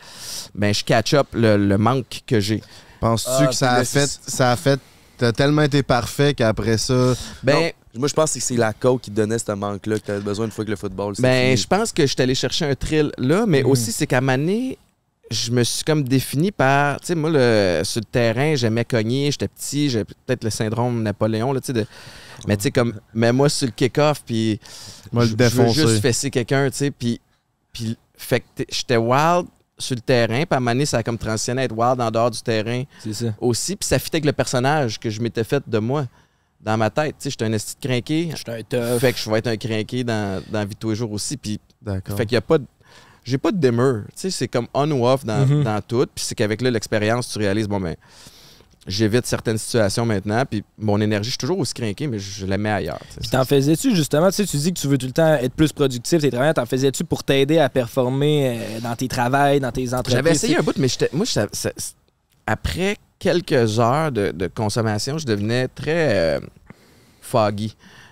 ben je catch up le, manque que j'ai. Penses-tu ah, que ça a, fait, ça a fait. tellement été parfait qu'après ça. Ben. Moi, je pense que c'est la co qui te donnait ce manque-là que tu avais besoin une fois que le football. Ben, je pense que je suis allé chercher un thrill là, mais mm. aussi, c'est qu'à Mané, je me suis comme défini par, tu sais, moi, le, sur le terrain, j'aimais cogner, j'étais petit, j'avais peut-être le syndrome Napoléon, là, tu sais, mais tu sais, comme, Mais moi sur le kick-off, puis je veux juste fesser quelqu'un, tu sais, puis, puis fait que j'étais wild sur le terrain, puis à un moment ça a comme transitionné à être wild en dehors du terrain ça. aussi, puis ça fitait avec le personnage que je m'étais fait de moi dans ma tête. Tu sais, j'étais un esti de crinqué. J'étais un tough. Fait que je vais être un crinqué dans, dans la vie de tous les jours aussi, puis fait qu'il n'y a pas de j'ai pas de demeure. Tu sais, c'est comme on ou off dans, mhm. tout. Puis c'est qu'avec l'expérience, tu réalises, bon, ben, j'évite certaines situations maintenant. Puis mon énergie, je suis toujours aussi crinqué, mais je, la mets ailleurs. Puis t'en faisais-tu justement, tu sais, tu dis que tu veux tout le temps être plus productif, tes t'en faisais-tu pour t'aider à performer euh, dans tes travails, dans tes entreprises? J'avais essayé un bout, mais moi, après quelques heures de, consommation, je devenais très euh, foggy.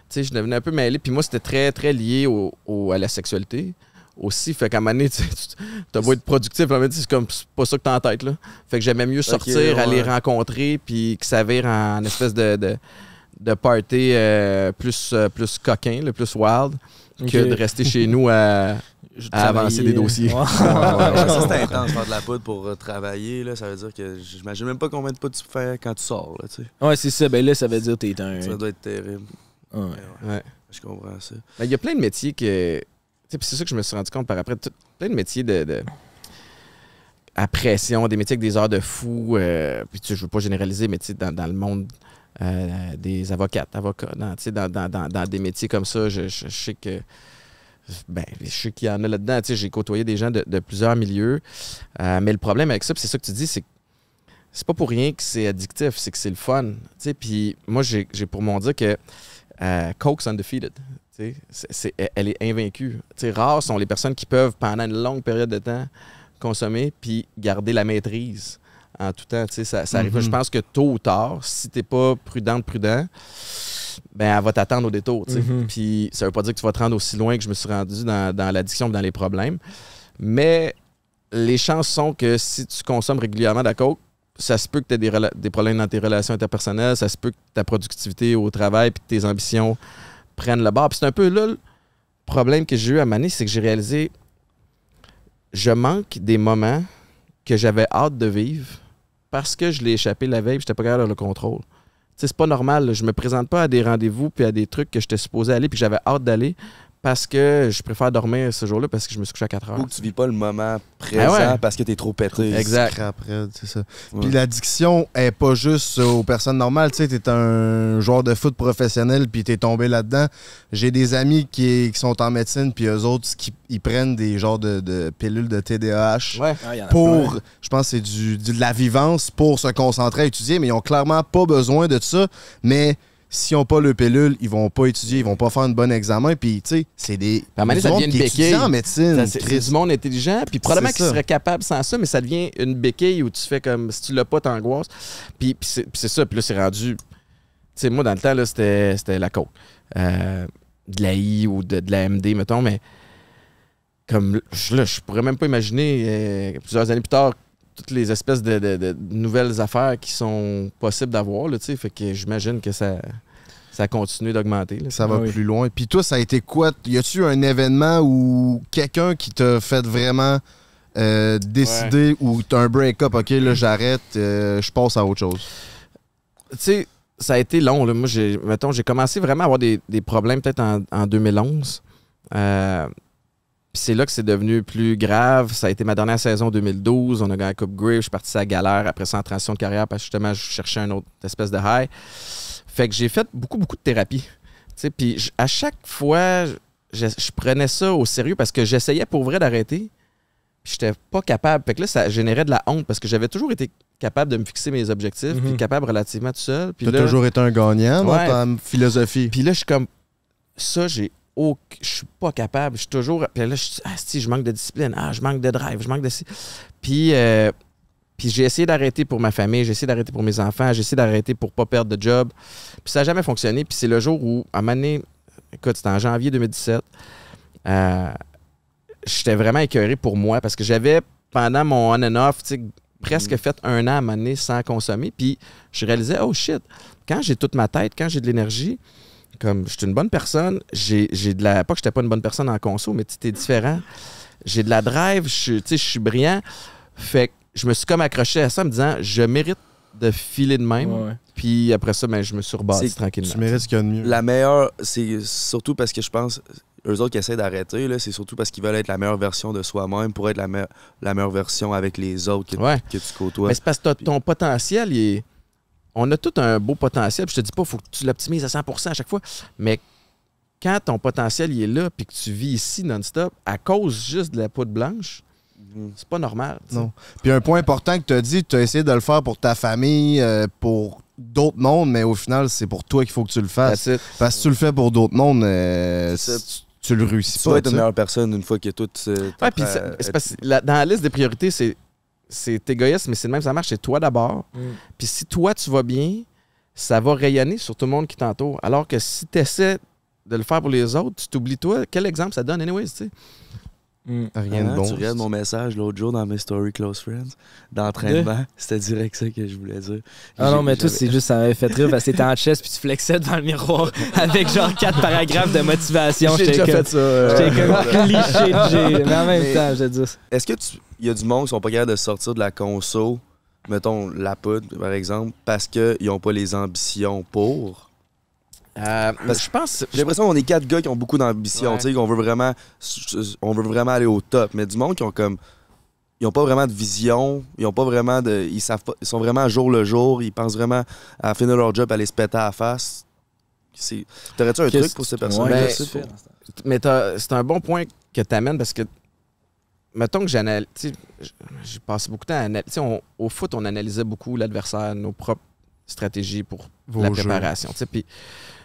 Tu sais, je devenais un peu mêlé. Puis moi, c'était très, très lié au, à la sexualité aussi. Fait qu'à un moment donné, tu as beau être productif, c'est comme pas ça que t'as en tête. Là. Fait que j'aimais mieux sortir, aller rencontrer, puis que ça vire en, espèce de, de, de party euh, plus, euh, plus coquin, le plus wild, que de rester chez nous à, avancer des dossiers. ça, c'est intense, faire de la poudre pour euh, travailler. Là, ça veut dire que j'imagine même pas combien de pas tu peux faire quand tu sors. Là, tu Ouais, c'est ça. Ben là, ça veut dire que t'es un. Ça doit être terrible. Ouais. Je comprends ça. Ben, il y a plein de métiers que c'est ça que je me suis rendu compte par après. Tout, plein de métiers de, à pression, des métiers avec des heures de fou. Euh, puis tu, je veux pas généraliser, mais dans, dans, le monde euh, des avocates, avocats, dans, des métiers comme ça, je, sais que. Ben, je sais qu'il y en a là-dedans. J'ai côtoyé des gens de, plusieurs milieux. Euh, mais le problème avec ça, c'est ça que tu dis, c'est que c'est pas pour rien que c'est addictif, c'est que c'est le fun. Puis moi, j'ai pour mon dire que Coke's Undefeated elle est invaincue. rares sont les personnes qui peuvent, pendant une longue période de temps, consommer puis garder la maîtrise en tout temps. Ça, ça arrive. Mm-hmm. Je pense que tôt ou tard, si tu n'es pas prudente, prudent, ben, elle va t'attendre au détour. Mm-hmm. Puis ne ça veut pas dire que tu vas te rendre aussi loin que je me suis rendu dans, l'addiction ou dans les problèmes. Mais les chances sont que si tu consommes régulièrement de la coke, ça se peut que tu aies des, problèmes dans tes relations interpersonnelles, ça se peut que ta productivité au travail puis tes ambitions prennent le bord. c'est un peu là le problème que j'ai eu à Mané, c'est que j'ai réalisé je manque des moments que j'avais hâte de vivre parce que je l'ai échappé la veille, j'étais pas capable de le contrôle. C'est pas normal. Je me présente pas à des rendez-vous puis à des trucs que j'étais supposé aller puis j'avais hâte d'aller parce que je préfère dormir ce jour-là parce que je me suis couché à 4 heures. Ou tu vis pas le moment ben présent parce que tu es trop pété. Exact. Après, ça. Puis l'addiction est pas juste aux personnes normales. Tu sais, tu es un joueur de foot professionnel puis tu es tombé là-dedans. J'ai des amis qui, sont en médecine puis eux autres, qui, ils prennent des genres de, pilules de TDAH pour, je pense, c'est de la vivance pour se concentrer à étudier, mais ils ont clairement pas besoin de ça. Mais s'ils n'ont pas le pilule, ils vont pas étudier, ils vont pas faire un bon examen. Puis, tu sais, c'est des. ça devient en médecine. C'est du monde intelligent. Puis, probablement qu'ils seraient capables sans ça, mais ça devient une béquille où tu fais comme si tu l'as pas, t'angoisses. Puis, c'est ça. Puis là, c'est rendu. Tu moi, dans le temps, là, c'était la côte. Euh, de la I ou de, la MD, mettons, mais comme je pourrais même pas imaginer euh, plusieurs années plus tard toutes les espèces de, nouvelles affaires qui sont possibles d'avoir. Fait que j'imagine que ça, ça continue d'augmenter. Ça va ah plus loin. Puis toi, ça a été quoi? Y a-tu un événement où quelqu'un qui t'a fait vraiment euh, décider ou t'as un break-up, OK, là, j'arrête, euh, je passe à autre chose? Tu sais, ça a été long. Là. Moi, j'ai, mettons, j'ai commencé vraiment à avoir des, problèmes peut-être en, 2011. Euh, puis c'est là que c'est devenu plus grave. Ça a été ma dernière saison 2012. On a gagné la Coupe gris. Je suis parti à la galère après ça en transition de carrière parce que justement, je cherchais un autre espèce de high. Fait que j'ai fait beaucoup, beaucoup de thérapie. Puis à chaque fois, je, prenais ça au sérieux parce que j'essayais pour vrai d'arrêter. Puis j'étais pas capable. Fait que là, ça générait de la honte parce que j'avais toujours été capable de me fixer mes objectifs, puis mhm. capable relativement tout seul. T'as toujours été un gagnant dans ta philosophie. Puis là, je suis comme ça, j'ai je suis pas capable. Je suis toujours. Puis là, je ah, si, je manque de discipline. Ah, je manque de drive. Je manque de. Puis euh, j'ai essayé d'arrêter pour ma famille, j'ai essayé d'arrêter pour mes enfants, j'ai essayé d'arrêter pour pas perdre de job. Puis ça n'a jamais fonctionné. Puis c'est le jour où, à un moment écoute, c'était en janvier 2017, euh, j'étais vraiment écœuré pour moi parce que j'avais, pendant mon on and off, presque mm. fait un an à un sans consommer. Puis je réalisais, oh shit, quand j'ai toute ma tête, quand j'ai de l'énergie, comme je suis une bonne personne, j'ai de la. Pas que j'étais pas une bonne personne en conso, mais tu es différent. J'ai de la drive, je suis brillant. Fait que je me suis comme accroché à ça en me disant, je mérite de filer de même. Puis après ça, ben, je me suis rebâti tranquillement. Tu mérites ce qu'il y a de mieux. La meilleure, c'est surtout parce que je pense, eux autres qui essaient d'arrêter, c'est surtout parce qu'ils veulent être la meilleure version de soi-même pour être la, la, meilleure version avec les autres que, que tu côtoies. Mais c'est parce que ton potentiel, est... on a tout un beau potentiel. Je te dis pas, il faut que tu l'optimises à 100 à chaque fois. Mais quand ton potentiel est là puis que tu vis ici non-stop, à cause juste de la poudre blanche, Mm. C'est pas normal. Puis un point important que tu as dit, tu as essayé de le faire pour ta famille, euh, pour d'autres mondes, mais au final, c'est pour toi qu'il faut que tu le fasses. Parce que si tu le fais pour d'autres mondes, euh, tu le réussis pas. Tu vas être une meilleure personne une fois que tout. ouais, puis dans la liste des priorités, c'est c'est égoïste, mais c'est le même, ça marche, c'est toi d'abord. Mm. Puis si toi, tu vas bien, ça va rayonner sur tout le monde qui t'entoure. Alors que si tu essaies de le faire pour les autres, tu t'oublies toi. Quel exemple ça donne, anyways, tu sais? Mm. Rien de hein, bon. Tu regardes mon message l'autre jour dans mes stories Close Friends, d'entraînement. C'était direct ça que je voulais dire. Ah non, mais tout, c'est juste, ça m'avait fait rire parce que t'étais en chest puis tu flexais devant le miroir avec genre quatre paragraphes de motivation. J'ai fait ça. Euh, j'étais comme cliché de G. Mais en même temps, je dis Est-ce que tu. y a du monde qui sont pas capables de sortir de la console, mettons la poudre par exemple, parce qu'ils ont pas les ambitions pour. Euh, je pense. J'ai l'impression qu'on est quatre gars qui ont beaucoup d'ambition, qu'on veut vraiment, on veut vraiment aller au top. Mais du monde qui ont comme, ils ont pas vraiment de vision, ils ont pas vraiment de, ils savent sont vraiment jour le jour, ils pensent vraiment à finir leur job, à aller se péter à la face. T'aurais-tu un truc pour ces personnes ben, Mais c'est un bon point que tu amènes parce que mettons que j'analyse. J'ai passé beaucoup de temps à analyser. Au foot, on analysait beaucoup l'adversaire, nos propres stratégies pour la préparation. Puis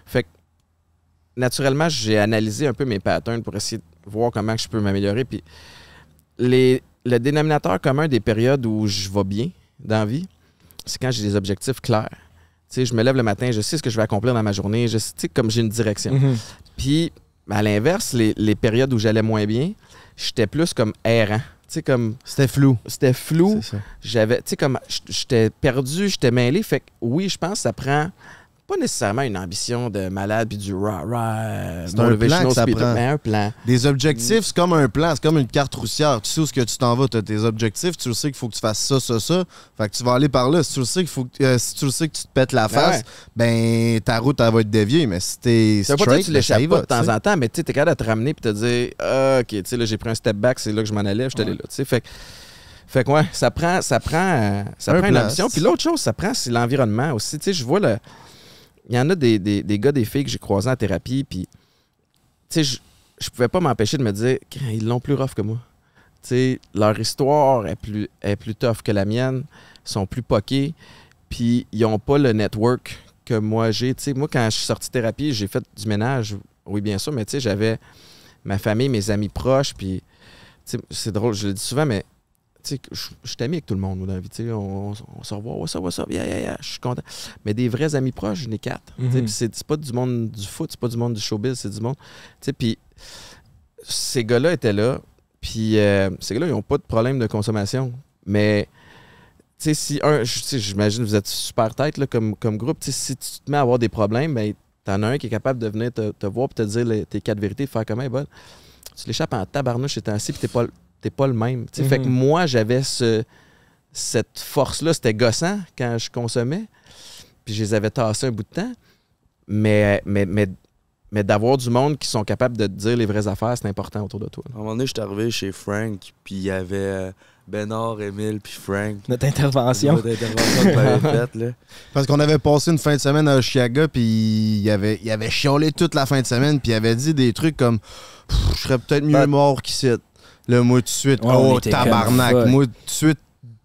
fait que, naturellement, j'ai analysé un peu mes patterns pour essayer de voir comment je peux m'améliorer. Puis, les, le dénominateur commun des périodes où je vais bien dans la vie, c'est quand j'ai des objectifs clairs. Tu sais, je me lève le matin, je sais ce que je vais accomplir dans ma journée, je sais comme j'ai une direction. Mm-hmm. Puis, ben, à l'inverse, les, les, périodes où j'allais moins bien, j'étais plus comme errant. Tu sais, comme c'était flou. C'était flou. J'avais, comme j'étais perdu, j'étais mêlé. Fait que oui, je pense que ça prend pas nécessairement une ambition de malade puis du rah rah c'est un euh, plan que ça prend. un plan des objectifs c'est comme un plan c'est comme une carte roussière tu sais où ce que tu t'en vas tu as tes objectifs tu le sais qu'il faut que tu fasses ça ça ça fait que tu vas aller par là si tu le sais qu'il faut que, euh, si tu sais que tu te pètes la face ben ta route elle va être déviée mais si t'es straight tu ben, l'échappes pas de temps en temps mais tu es capable de te ramener puis te dire ah, OK tu sais là j'ai pris un step back c'est là que je m'en allais je suis allé là tu sais fait que fait ouais, ça prend, ça prend, euh, ça prend une ambition. Puis l'autre chose, ça prend, c'est l'environnement aussi. Tu sais, je vois le, il y en a des, gars, des filles que j'ai croisés en thérapie, puis, tu sais, je, je pouvais pas m'empêcher de me dire, ils l'ont plus rough que moi. Tu sais, leur histoire est plus, est plus tough que la mienne, sont plus poqués, puis ils ont pas le network que moi j'ai. Tu sais, moi, quand je suis sorti de thérapie, j'ai fait du ménage, oui, bien sûr, mais tu sais, j'avais ma famille, mes amis proches, puis, c'est drôle, je le dis souvent, mais je, suis ami avec tout le monde dans la vie. on, se revoit, ouais, ça je suis content. Mais des vrais amis proches, j'en ai quatre. Mhm. C'est pas du monde du foot, c'est pas du monde du showbiz, c'est du monde. puis ces gars-là étaient là, puis euh, ces gars-là, ils n'ont pas de problème de consommation. Mais, si un, j'imagine vous êtes super tête comme, comme groupe, si tu te mets à avoir des problèmes, ben, en as un qui est capable de venir te, voir et te dire tes quatre vérités, faire comme un bon. Tu l'échappes en tabarnouche, t'es assis, puis t'es pas t'es pas le même. Fait que mhm. moi, j'avais ce, cette force-là, c'était gossant quand je consommais. Puis je les avais tassés un bout de temps. Mais, mais, mais, mais d'avoir du monde qui sont capables de te dire les vraies affaires, c'est important autour de toi. À un moment donné, je suis arrivé chez Frank, puis il y avait euh, Benard, Émile, puis Frank. Notre intervention. Notre intervention Parce qu'on avait passé une fin de semaine à Chiaga, puis il avait, il avait chiolé toute la fin de semaine, puis il avait dit des trucs comme « Je serais peut-être mieux ben, mort qu'ici. » Là, moi, de suite, oh, tabarnak. Moi, de suite,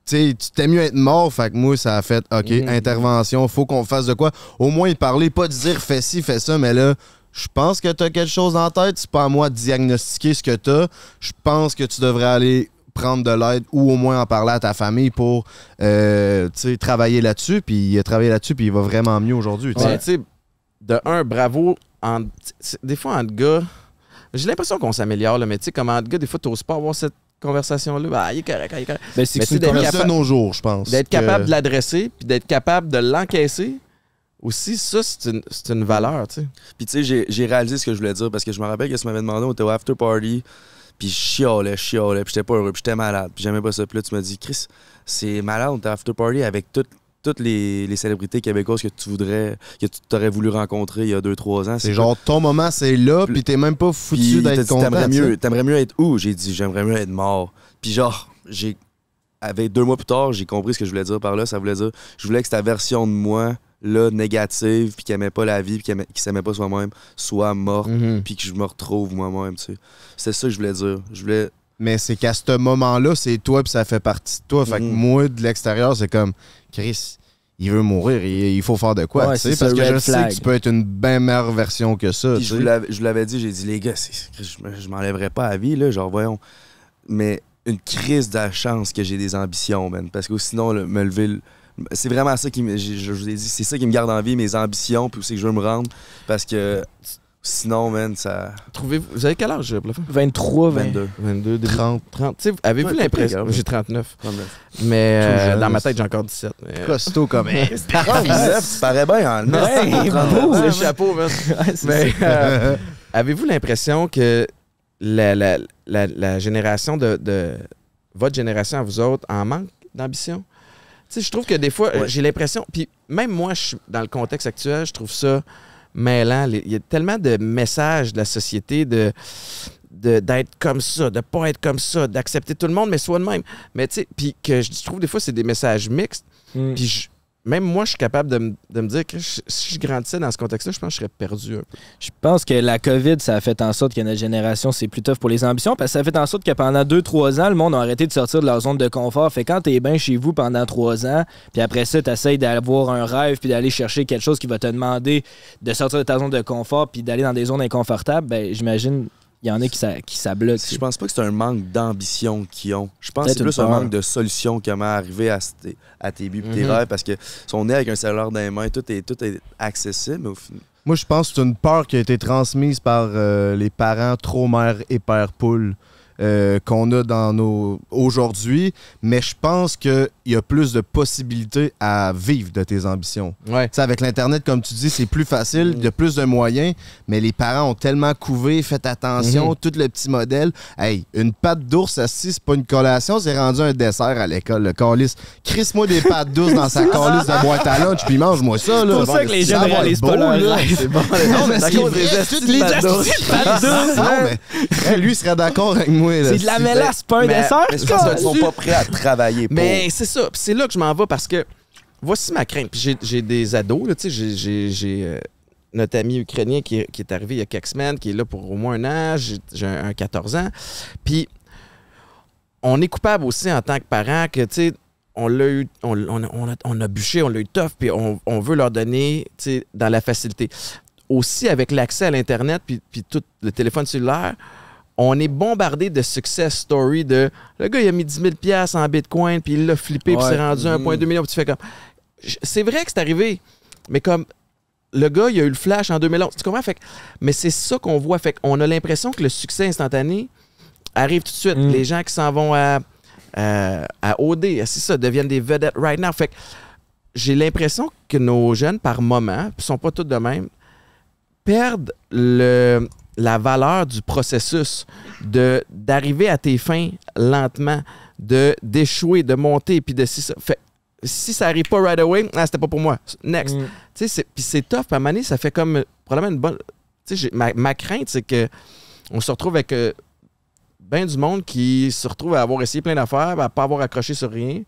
tu t'es mieux être mort, fait que moi, ça a fait, OK, mm. intervention, faut qu'on fasse de quoi. Au moins, il parlait pas de dire fais ci, fais ça, mais là, je pense que t'as quelque chose en tête. C'est pas à moi de diagnostiquer ce que t'as. Je pense que tu devrais aller prendre de l'aide ou au moins en parler à ta famille pour euh, sais, travailler là-dessus. Puis il a travaillé là-dessus, puis il va vraiment mieux aujourd'hui. Ben, sais, De un, bravo. En, des fois, en gars, j'ai l'impression qu'on s'améliore, là, mais tu sais, comment, gars, des fois, t'oses pas avoir cette conversation-là. Ah, il est correct, ah, il est correct. Ben, c'est une conversation de nos jours, je pense. D'être capable de l'adresser, puis d'être capable de l'encaisser. Aussi, ça, c'est une, une, valeur, tu sais. Puis, tu sais, j'ai réalisé ce que je voulais dire parce que je me rappelle que tu m'avais demandé, on était au after party, puis je chiolais, je chiolais, puis j'étais pas heureux, puis j'étais malade, puis j'aimais pas ça. plus tu m'as dit, Chris, c'est malade, on était after party avec toutes toutes les, les, célébrités québécoises que tu voudrais, que tu t'aurais voulu rencontrer il y a 2-3 ans. C'est genre ton moment, c'est là, puis t'es même pas foutu d'être content. T'aimerais mieux, t'aimerais mieux être où? J'ai dit, j'aimerais mieux être mort. Puis genre, j'ai, avec deux mois plus tard, j'ai compris ce que je voulais dire par là. Ça voulait dire, je voulais que ta version de moi, là, négative, puis qui aimait pas la vie, puis qui s'aimait pas soi-même, soit morte, mhm. puis que je me retrouve moi-même, tu sais. C'est ça que je voulais dire. Je voulais. Mais c'est qu'à ce moment-là, c'est toi, puis ça fait partie de toi. Fait que mhm. moi, de l'extérieur, c'est comme Chris, il veut mourir, il, faut faire de quoi, parce que je sais que tu peux être une bien meilleure version que ça. je vous l'avais dit, j'ai dit, les gars, je, je m'enlèverai pas à vie, là, genre, voyons. Mais une crise de chance que j'ai des ambitions, man, parce que sinon, me lever... c'est vraiment ça qui me, je, vous ai dit, c'est ça qui me garde en vie, mes ambitions, puis où c'est que je veux me rendre, parce que... Sinon, man, ça. Trouvez -vous... avez quel âge, euh, Bluffin 23, 22. 22, 30. 30. Avez-vous l'impression. J'ai 39. 39. Mais euh, dans ma tête, j'ai encore 17. Euh, Costaud comme. 39, ça paraît bien en le hein. chapeau, mais avez-vous l'impression que la, la, la, la génération de, de, Votre génération à vous autres en manque d'ambition Tu sais, je trouve que des fois, j'ai l'impression. Puis même moi, dans le contexte actuel, je trouve ça là Il y a tellement de messages de la société de d'être comme ça, de pas être comme ça, d'accepter tout le monde, mais soi même. Mais tu sais, puis que je trouve des fois, c'est des messages mixtes. Mm. puis je même moi, je suis capable de, me dire que si je grandissais dans ce contexte-là, je pense que je serais perdu Je pense que la COVID, ça a fait en sorte que notre génération, c'est plus tough pour les ambitions parce que ça a fait en sorte que pendant 2-3 ans, le monde a arrêté de sortir de leur zone de confort. Fait quand es bien chez vous pendant 3 ans, puis après ça, essayes d'avoir un rêve puis d'aller chercher quelque chose qui va te demander de sortir de ta zone de confort puis d'aller dans des zones inconfortables, ben j'imagine il y en a qui ça, qui ne Je pense pas que c'est un manque d'ambition qu'ils ont. Je pense que c'est plus un manque de solution comment arriver à, à tes buts tes mhm. rêves parce que si on est avec un cellulaire dans les mains, tout est, tout est accessible. Moi, je pense que c'est une peur qui a été transmise par euh, les parents trop mère et père poule. Euh, qu'on a dans nos aujourd'hui, mais je pense qu'il y a plus de possibilités à vivre de tes ambitions. Ouais. Avec l'Internet, comme tu dis, c'est plus facile, il y a mm. plus de moyens, mais les parents ont tellement couvé, faites attention, mm-hmm. tout le petit modèle. Hey, une pâte d'ours à c'est pas une collation, c'est rendu un dessert à l'école, le calice. Crisse-moi des pâtes d'ours dans sa calice de boîte à lunch, puis mange-moi ça. C'est pour ça que les gens réalisent pas leur C'est bon, non, mais c'est les pâtes lui serait d'accord avec moi c'est de la mélasse, pas un dessert. Mais ils sont pas prêts à travailler Mais c'est ça. c'est là que je m'en vais parce que voici ma crainte. j'ai des ados, tu j'ai euh, notre ami ukrainien qui est, arrivé il y a quelques semaines, qui est là pour au moins un an, j'ai un, 14 ans. Puis, on est coupable aussi en tant que parents que, tu sais, on l'a eu, on, a, bûché, on l'a eu tough, puis on, veut leur donner, dans la facilité. Aussi, avec l'accès à l'Internet, puis, puis, tout le téléphone cellulaire, on est bombardé de success story de le gars, il a mis 10 000 en bitcoin, puis il l'a flippé, puis c'est rendu 1,2 mm. million, puis tu fais comme. C'est vrai que c'est arrivé, mais comme le gars, il a eu le flash en 2011. Tu comprends? Fait mais c'est ça qu'on voit. Fait qu'on a l'impression que le succès instantané arrive tout de suite. Mm. Les gens qui s'en vont à, euh, à, OD, c'est ça, deviennent des vedettes right now. Fait que j'ai l'impression que nos jeunes, par moment, ne sont pas tous de même, perdent le, la valeur du processus, de d'arriver à tes fins lentement, de d'échouer, de monter, puis de si ça, fait, si ça arrive pas right away, ah, c'était pas pour moi. Next. Mm. Tu sais, puis c'est tough. à un ça fait comme probablement une bonne. Tu ma, crainte, c'est que on se retrouve avec euh, bien du monde qui se retrouve à avoir essayé plein d'affaires, à pas avoir accroché sur rien,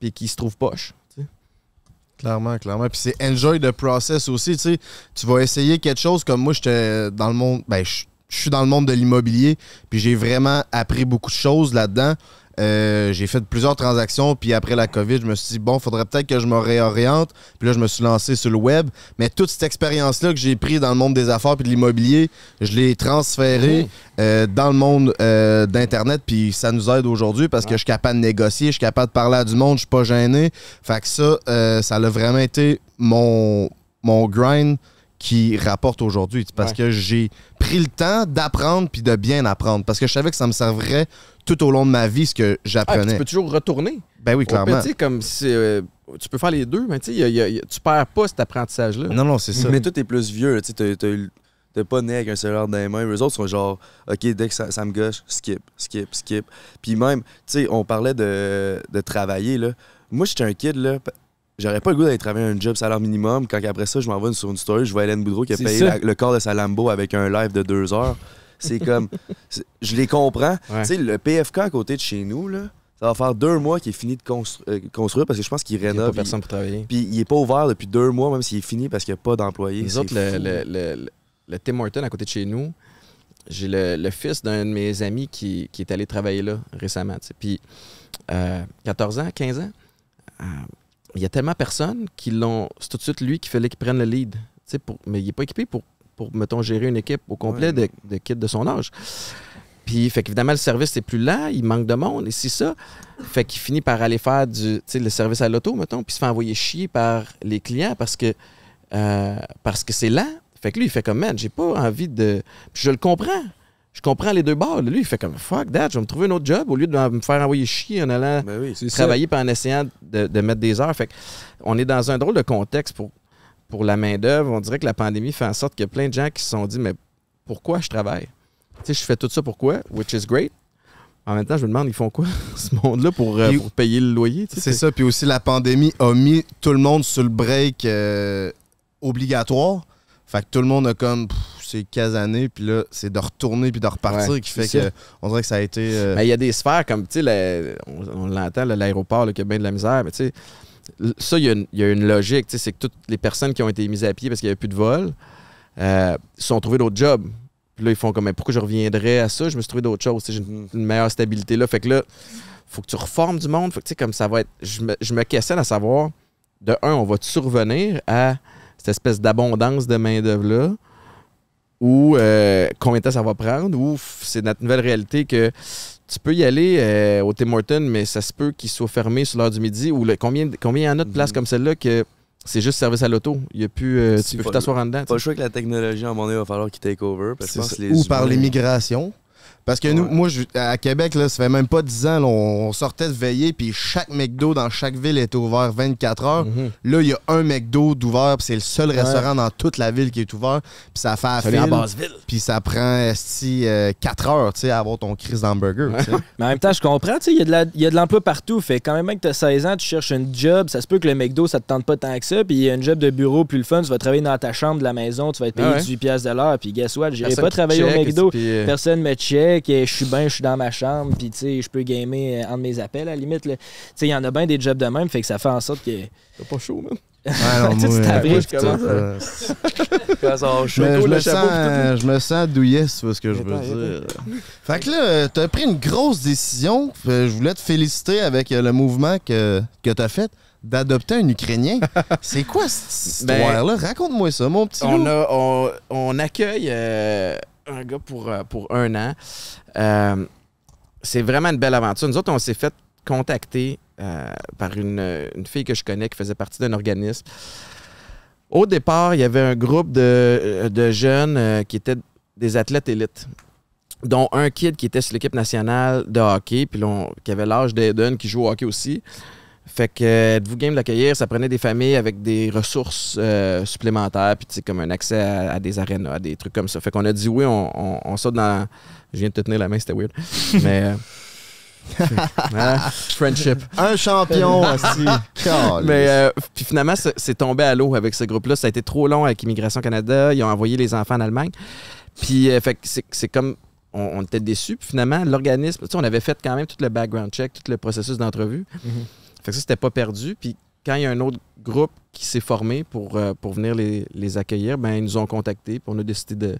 puis qui se trouve poche. Clairement, clairement. Puis c'est enjoy the process aussi. Tu sais, tu vas essayer quelque chose comme moi, j'étais dans le monde. Ben, je suis dans le monde de l'immobilier, puis j'ai vraiment appris beaucoup de choses là-dedans. Euh, j'ai fait plusieurs transactions, puis après la COVID, je me suis dit, bon, faudrait peut-être que je me réoriente. Puis là, je me suis lancé sur le web. Mais toute cette expérience-là que j'ai prise dans le monde des affaires puis de l'immobilier, je l'ai transférée oh. euh, dans le monde euh, d'Internet, puis ça nous aide aujourd'hui parce ah. que je suis capable de négocier, je suis capable de parler à du monde, je suis pas gêné. Fait que ça, ça a vraiment été mon, mon grind qui rapporte aujourd'hui. Parce que j'ai pris le temps d'apprendre puis de bien apprendre. Parce que je savais que ça me servirait tout au long de ma vie ce que ah, j'apprenais. tu peux toujours retourner. Ben oui, clairement. Tu comme euh, tu peux faire les deux, mais tu tu perds pas cet apprentissage-là. Non, non, c'est ça. Mais toi, t'es plus vieux. Tu t'es pas né avec un cellulaire dans les mains. Eux autres sont genre, OK, dès que ça, me gâche, skip, skip, skip. Puis même, tu on parlait de, travailler, là. Moi, j'étais un kid, là. J'aurais pas le goût d'aller travailler un job salaire minimum quand après ça, je m'en vais sur une story, je vois Hélène Boudreau qui a payé le corps de sa Lambo avec un live de deux heures. C'est comme. Je les comprends. Tu sais, le PFK à côté de chez nous, là, ça va faire deux mois qu'il est fini de euh, construire parce que je pense qu'il rénove. Il n'y a pas personne pour travailler. Puis il n'est pas ouvert depuis deux mois, même s'il est fini parce qu'il n'y a pas d'employés. Les autres, le, Tim Horton à côté de chez nous, j'ai le, fils d'un de mes amis qui, est allé travailler là récemment. Puis 14 euh, ans, 15 ans. Euh, il y a tellement personnes qui l'ont. C'est tout de suite lui qui fallait qu'il prenne le lead. Pour, mais il n'est pas équipé pour, pour, mettons, gérer une équipe au complet de, de kids de son âge. Puis, fait évidemment le service est plus lent, il manque de monde, et c'est ça. Fait qu'il finit par aller faire du, le service à l'auto, mettons, puis se fait envoyer chier par les clients parce que euh, parce que c'est lent. Fait que lui, il fait comme, man, j'ai pas envie de. Puis je le comprends je comprends les deux bords. Lui, il fait comme fuck that, je vais me trouver un autre job au lieu de me faire envoyer chier en allant ben travailler par en essayant de, mettre des heures. Fait on est dans un drôle de contexte pour, pour la main-d'œuvre. On dirait que la pandémie fait en sorte qu'il y a plein de gens qui se sont dit Mais pourquoi je travaille Tu sais, je fais tout ça pourquoi Which is great. En même temps, je me demande, ils font quoi, ce monde-là, euh, pour, payer le loyer? c'est ça. Puis aussi, la pandémie a mis tout le monde sur le break euh, obligatoire. Fait que tout le monde a comme ces 15 années, puis là, c'est de retourner puis de repartir qui fait que on dirait que ça a été. Euh, mais il y a des sphères comme, tu sais, on, l'entend, l'aéroport qui a bien de la misère, mais tu sais, ça, il y, a une logique, tu sais, c'est que toutes les personnes qui ont été mises à pied parce qu'il n'y avait plus de vol, euh, se sont trouvés d'autres jobs. Puis là, ils font comme, mais pourquoi je reviendrais à ça? Je me suis trouvé d'autres choses. J'ai une, meilleure stabilité là. Fait que là, faut que tu reformes du monde. Faut que, tu sais, comme ça va être. Je me, je me questionne à savoir, de un, on va survenir à cette espèce d'abondance de main-d'œuvre-là ou euh, combien de temps ça va prendre, ou c'est notre nouvelle réalité que tu peux y aller euh, au Tim Hortons, mais ça se peut qu'il soit fermé sur l'heure du midi, ou combien, combien il y en a de places mhm. comme celle-là que c'est juste service à l'auto. Il y euh, tu peux plus t'asseoir en dedans. Pas le que la technologie, à un moment donné, va falloir qu'il take over. Parce que les ou par l'immigration. Parce que nous, moi, je, à Québec, là, ça fait même pas 10 ans, on, sortait de veiller, puis chaque McDo dans chaque ville est ouvert 24 heures. Mhm. Là, il y a un McDo d'ouvert, puis c'est le seul restaurant dans toute la ville qui est ouvert, puis ça fait à Puis ça prend si 4 euh, heures, tu sais, à avoir ton Chris d'hamburger. Mais en même temps, je comprends, tu sais, il y a de l'emploi partout. Fait quand même, que t'as 16 ans, tu cherches une job, ça se peut que le McDo, ça te tente pas tant que ça, puis il y a un job de bureau plus le fun, tu vas travailler dans ta chambre de la maison, tu vas être payé 18 de l'heure, puis guess what, j'irai pas travailler au Mcdo, euh, personne me check que je suis bien, je suis dans ma chambre, puis tu sais, je peux gamer euh, entre mes appels à limite. Tu sais, il y en a bien des jobs de même, fait que ça fait en sorte que. T'as pas chaud, même? tu je, me sens, je me sens douillet, ce que je veux dire. Fait que là, euh, t'as pris une grosse décision. Euh, je voulais te féliciter avec le mouvement que, que t'as fait d'adopter un Ukrainien. c'est quoi cette ben, histoire-là? Raconte-moi ça, mon petit on, on, accueille un gars pour, euh, pour un an. Euh, c'est vraiment une belle aventure. Nous autres, on s'est fait contacter euh, par une, fille que je connais qui faisait partie d'un organisme. Au départ, il y avait un groupe de, jeunes qui étaient des athlètes élites, dont un kid qui était sur l'équipe nationale de hockey, puis qui avait l'âge d'Eden, qui joue au hockey aussi. Fait que euh, êtes-vous game l'accueillir, Ça prenait des familles avec des ressources euh, supplémentaires, puis comme un accès à, des arènes à des trucs comme ça. Fait qu'on a dit oui, on, on, saute dans. Je viens de te tenir la main, c'était weird. Mais. Euh, hein? friendship. Un champion aussi. Mais puis finalement, c'est tombé à l'eau avec ce groupe-là. Ça a été trop long avec Immigration Canada. Ils ont envoyé les enfants en Allemagne. Puis fait que c'est comme on, était déçus. Puis finalement, l'organisme, tu sais, on avait fait quand même tout le background check, tout le processus d'entrevue. Mhm que ça, c'était pas perdu. Puis quand il y a un autre groupe qui s'est formé pour, euh, pour venir les, accueillir, ben, ils nous ont contactés. Puis on a décidé de.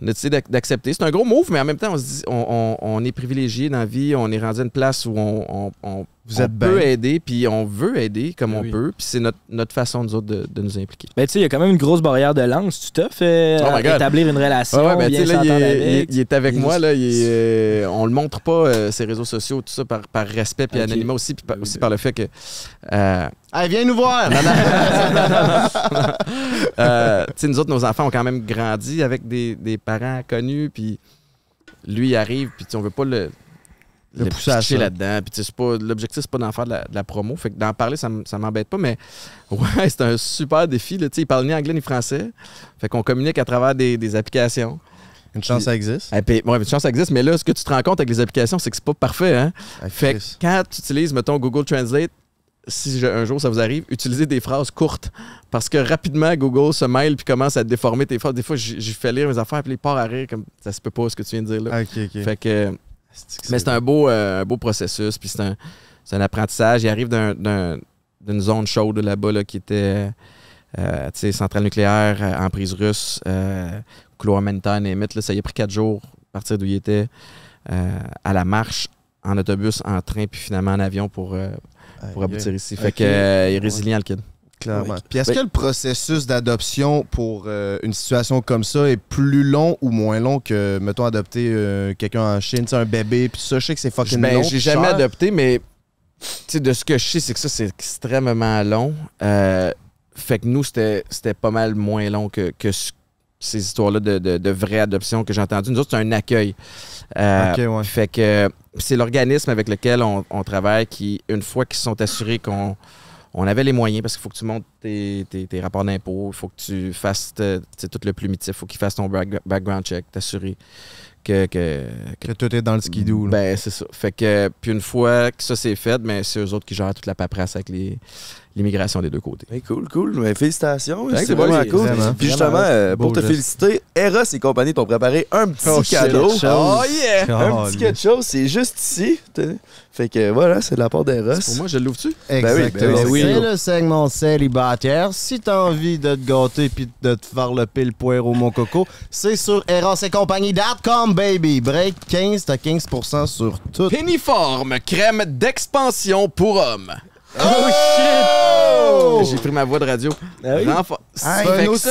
décidé d'accepter. C'est un gros move, mais en même temps, on se dit, on, est privilégié dans la vie. On est rendu à une place où on, on vous êtes peut aider, puis on veut aider comme ben on peut, puis c'est notre, façon, nous autres, de, nous impliquer. Ben, tu sais, il y a quand même une grosse barrière de lance. Tu t'as fait euh, oh établir une relation. Ouais, ben, il, est, avec. moi. Là, euh, on le montre pas, euh, ses réseaux sociaux, tout ça, par, respect, puis okay. aussi, puis aussi par le fait que. Euh, hey, viens nous voir! tu sais, nous autres, nos enfants ont quand même grandi avec des, parents connus, puis lui, il arrive, puis on veut pas le le pousser là-dedans. Puis c'est pas l'objectif c'est pas d'en faire de la, promo, fait que d'en parler ça, m'embête pas mais ouais, c'est un super défi là, ne parlent ni anglais ni français. Fait qu'on communique à travers des, applications. Une chance, ça existe. Ah, une chance, ça existe. Mais là, ce que tu te rends compte avec les applications, c'est que c'est pas parfait. Hein? fait que quand tu utilises, mettons, Google Translate, si un jour ça vous arrive, utilisez des phrases courtes. Parce que rapidement, Google se mêle puis commence à déformer tes phrases. Des fois, j'ai fait lire mes affaires puis les part à rire. Comme, ça se peut pas, ce que tu viens de dire là. Ah, fait que mais c'est un beau, euh, beau processus, puis c'est un, apprentissage. Il arrive d'une zone chaude là-bas là, qui était euh, euh centrale nucléaire, euh, en emprise russe, couloir humanitaire, et Ça y a pris quatre jours à partir d'où il était, à la marche, en autobus, en train, puis finalement en avion pour, aboutir ici. Fait que, il est résilient, le kid. Clairement. Puis est-ce que le processus d'adoption pour euh, une situation comme ça est plus long ou moins long que, mettons, adopter euh, quelqu'un en Chine, un bébé, puis ça, je sais que c'est fucking ben, Je J'ai jamais adopté, mais de ce que je sais, c'est que ça, c'est extrêmement long. Euh, fait que nous, c'était pas mal moins long que, ces histoires-là de, de, vraie adoption que j'ai entendues. Nous autres, c'est un accueil. Fait que c'est l'organisme avec lequel on, on travaille qui, une fois qu'ils sont assurés qu'on on avait les moyens parce qu'il faut que tu montes tes, rapports d'impôts, il faut que tu fasses tout le plumitif, il faut qu'il fasse ton background check, t'assurer que que, tout est dans le skidoo. Ben, c'est ça. Fait que, puis une fois que ça c'est fait, mais ben, c'est eux autres qui gèrent toute la paperasse avec les, l'immigration des deux côtés. cool, cool. félicitations. C'est vraiment cool. Puis justement, euh, pour te féliciter, Eros et compagnie t'ont préparé un petit oh, cadeau. Oh yeah! un petit cadeau, c'est juste ici. Fait que voilà, c'est de la part d'Eros. Pour moi, je l'ouvre-tu? Ben Exactement. Ben c'est le segment célibataire. Si t'as envie de te gâter puis de te faire le pile au mon coco, c'est sur Eros et compagnie.com, baby. Break 15, t'as 15% sur tout. Péniforme, crème d'expansion pour hommes. Oh, oh, shit! J'ai pris ma voix de radio. Ah ah, un pénis.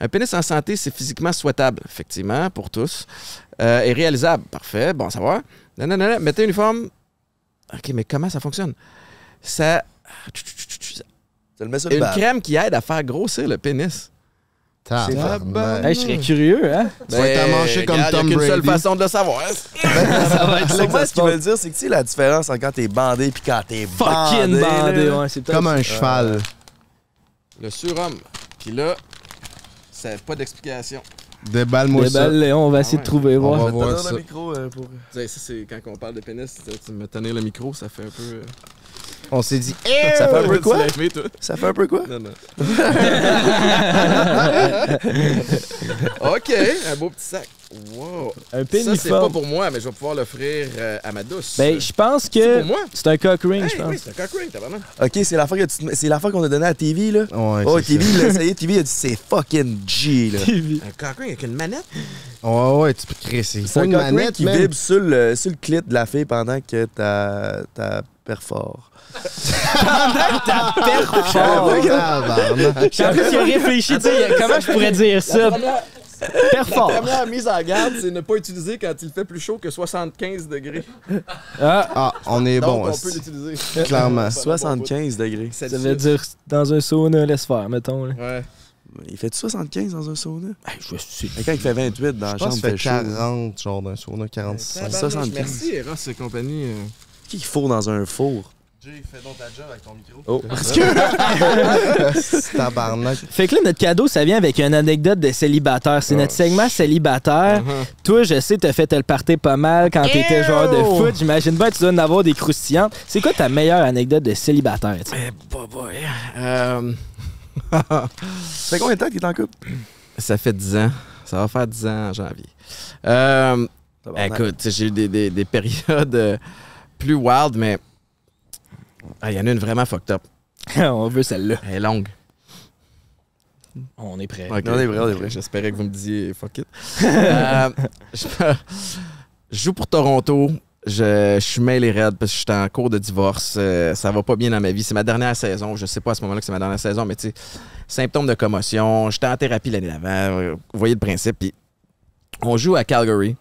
un... pénis en santé, c'est physiquement souhaitable, effectivement, pour tous. et euh, réalisable. Parfait, bon savoir. Non, non, non, non. Mettez OK, mais comment ça fonctionne? Ça. ça le met sur une crème qui aide à faire grossir le pénis. Tabarnak. Hey, je serais curieux, hein? Tu vas être ben, comme Tom Brady. Il n'y a qu'une seule façon de le savoir. ça va être ce qu'ils veulent dire, c'est que tu sais la différence entre quand t'es bandé et quand t'es bandé. Fucking bandé, ouais. C'est comme un cheval. Euh, le surhomme. Puis là, ça pas d'explication. Déballe-moi ça. Léon, on va essayer de ah trouver. voir. On va voir le micro euh, pour... Ça, c'est quand on parle de pénis, tu me tenir le micro, ça fait un peu... Euh, on s'est dit, ça fait eh, un peu quoi? ça fait un peu quoi? Non, non. OK, un beau petit sac. Wow! Un pénis. Ça, c'est pas pour moi, mais je vais pouvoir l'offrir euh, à ma douce. Ben, je pense que. C'est pour moi? C'est un cock ring, je pense. Oui, c'est un cock ring, t'as vraiment. Ok, c'est l'affaire qu'on a donnée à TV, là. Ouais, oh, TV, là ça y est TV, il a dit c'est fucking G, là. TV. Un cock avec une manette? Ouais, ouais, tu peux te crisser. C'est une manette. qui vibre sur le, sur le clit de la fille pendant que t'as perfor Pendant que t'as perfore! réfléchi, tu sais, comment je pourrais dire ça? La première mise en garde, c'est ne pas utiliser quand il fait plus chaud que 75 degrés. Ah. ah, on est Donc, bon. On peut l'utiliser. Clairement. 75 degrés. Ça veut dire dans un sauna, laisse faire, mettons. Là. Ouais. Il fait 75 dans un sauna? Quand il fait 28 dans la chambre, il fait 40 genre dans un sauna, 45. 75. Merci Eros et compagnie. Euh. Qui fourre dans un four? fais donc ta job avec ton micro. Oh. Parce que... Tabarnak. Fait que là, notre cadeau, ça vient avec une anecdote de célibataire. C'est notre oh, segment célibataire. Uh-huh. Toi, je sais, t'as fait te le pas mal quand t'étais joueur de foot. J'imagine pas tu dois en avoir des croustillantes. C'est quoi ta meilleure anecdote de célibataire? Eh, boy, boy. Euh, ça fait combien de temps qu'il t'en en couple? Ça fait 10 ans. Ça va faire 10 ans en janvier. Euh, écoute, j'ai eu des, des, périodes euh, plus wild, mais ah, il y en a une vraiment fucked up. on veut celle-là. Elle est longue. On est prêt. on est prêt, on J'espérais que vous me disiez fuck it. Euh, je, joue pour Toronto. Je, je suis mêlé raide parce que je suis en cours de divorce. Euh, ça va pas bien dans ma vie. C'est ma dernière saison. Je sais pas à ce moment-là que c'est ma dernière saison, mais tu sais, symptômes de commotion. J'étais en thérapie l'année d'avant. Vous voyez le principe. Puis on joue à Calgary.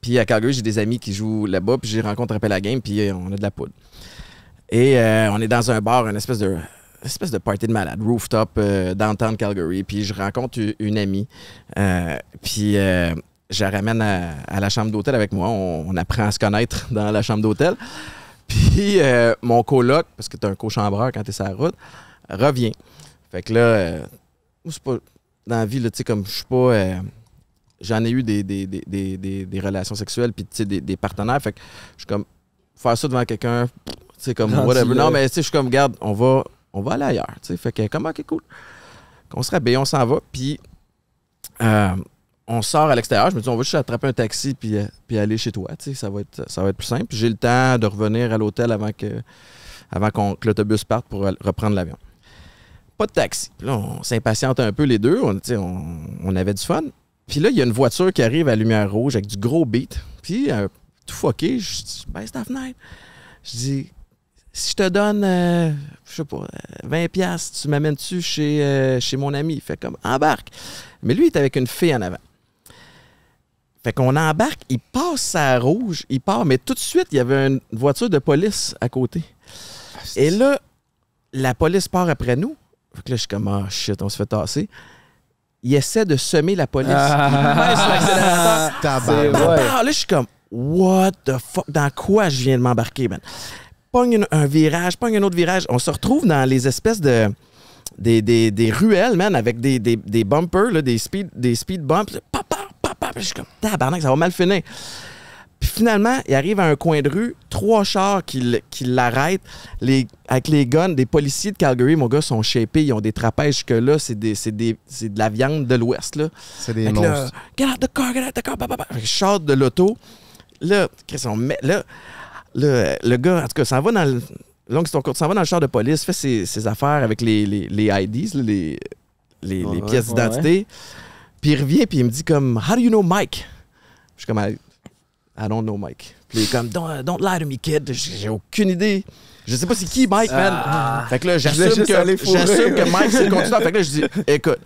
Puis à Calgary, j'ai des amis qui jouent là-bas. Puis j'ai rencontré après la game. Puis on a de la poudre. Et euh, on est dans un bar, une espèce de espèce de party de malade, rooftop euh, downtown Calgary. Puis je rencontre une, amie. Euh, puis je la ramène à, la chambre d'hôtel avec moi. On, apprend à se connaître dans la chambre d'hôtel. Puis mon coloc, parce que t'es un co-chambreur quand t'es sur la route, revient. Fait que là, c'est pas dans la vie, tu sais, comme je suis pas. J'en ai eu des, des, relations sexuelles, puis des, des partenaires. Fait que je suis comme, faire ça devant quelqu'un, c'est comme, Non, mais tu sais, je suis comme, garde, on va, on va aller ailleurs. Tu sais, fait que, comment, ok, cool. On se réveille, on s'en va, puis euh, on sort à l'extérieur. Je me dis, on va juste attraper un taxi, puis, euh, puis aller chez toi. Tu sais, ça va être, ça va être plus simple. J'ai le temps de revenir à l'hôtel avant que, avant l'autobus parte pour reprendre l'avion. Pas de taxi. Puis là, on s'impatiente un peu les deux. On, on, on avait du fun. Puis là, il y a une voiture qui arrive à lumière rouge avec du gros beat. Puis, euh, tout fucké, je, je baisse la fenêtre. Je dis, si je te donne, euh, je sais pas, 20 euh, pièces, tu m'amènes-tu chez, euh, chez mon ami? fait comme, embarque. Mais lui, il est avec une fille en avant. Fait qu'on embarque, il passe sa rouge, il part, mais tout de suite, il y avait une voiture de police à côté. Et là, la police part après nous. Fait que là, je suis comme, oh shit, on se fait tasser il essaie de semer la police. Ah. ah, Là, je suis comme, what the fuck, dans quoi je viens de m'embarquer, man? pogne un virage, pogne un autre virage. On se retrouve dans les espèces de. Des, des, des ruelles, man, avec des, des, des bumpers, des, speed, des speed bumps. Papa, papa, je suis comme tabarnak, ça va mal finir. Puis finalement, il arrive à un coin de rue, trois chars qui, qui l'arrêtent avec les guns. Des policiers de Calgary, mon gars, sont shapés. Ils ont des trapèges jusque-là. C'est, des, c'est, des, c'est de la viande de l'Ouest. Là. C'est des monstres. get out the car, get out the car, papa, papa. Je de l'auto. Là, qu'est-ce met? Là, le, le gars, en tout cas, ça va dans le. c'est ton court, va dans le char de police, fait ses, affaires avec les, les, les IDs, les, les, pièces d'identité. Puis il revient, puis il me dit comme How do you know Mike? Je suis comme I, I don't know Mike. Puis il est comme don't, don't lie to me, kid. J'ai aucune idée. Je sais pas c'est qui Mike, man. Ah. fait que là, j'assume que, j'assume que Mike, c'est le conducteur. Fait que là, je dis, écoute,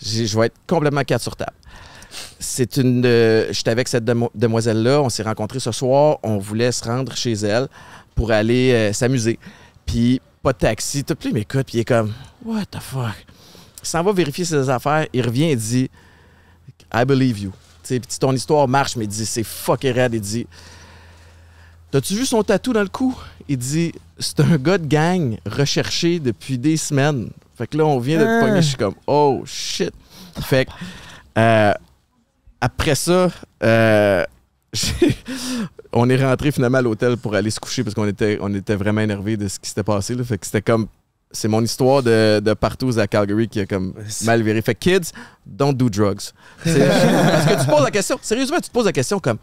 je vais être complètement quatre sur table c'est une. Euh, j'étais avec cette demoiselle-là, on s'est rencontrés ce soir, on voulait se rendre chez elle pour aller euh, s'amuser. Puis, pas de taxi, tout mais m'écoute, puis il est comme, What the fuck? Il s'en va vérifier ses affaires, il revient et dit, I believe you. Puis ton histoire marche, mais il dit, c'est fucking Il dit, T'as-tu vu son tatou dans le cou? Il dit, c'est un gars de gang recherché depuis des semaines. Fait que là, on vient de te ah. pogner, je suis comme, Oh shit. Fait que. Euh, après ça, euh, on est rentré finalement à l'hôtel pour aller se coucher parce qu'on était, on était vraiment énervé de ce qui s'était passé. Là. Fait que c'était comme. C'est mon histoire de, de partout à Calgary qui a comme mal viré. kids, don't do drugs. la question, sérieusement, tu te poses la question comme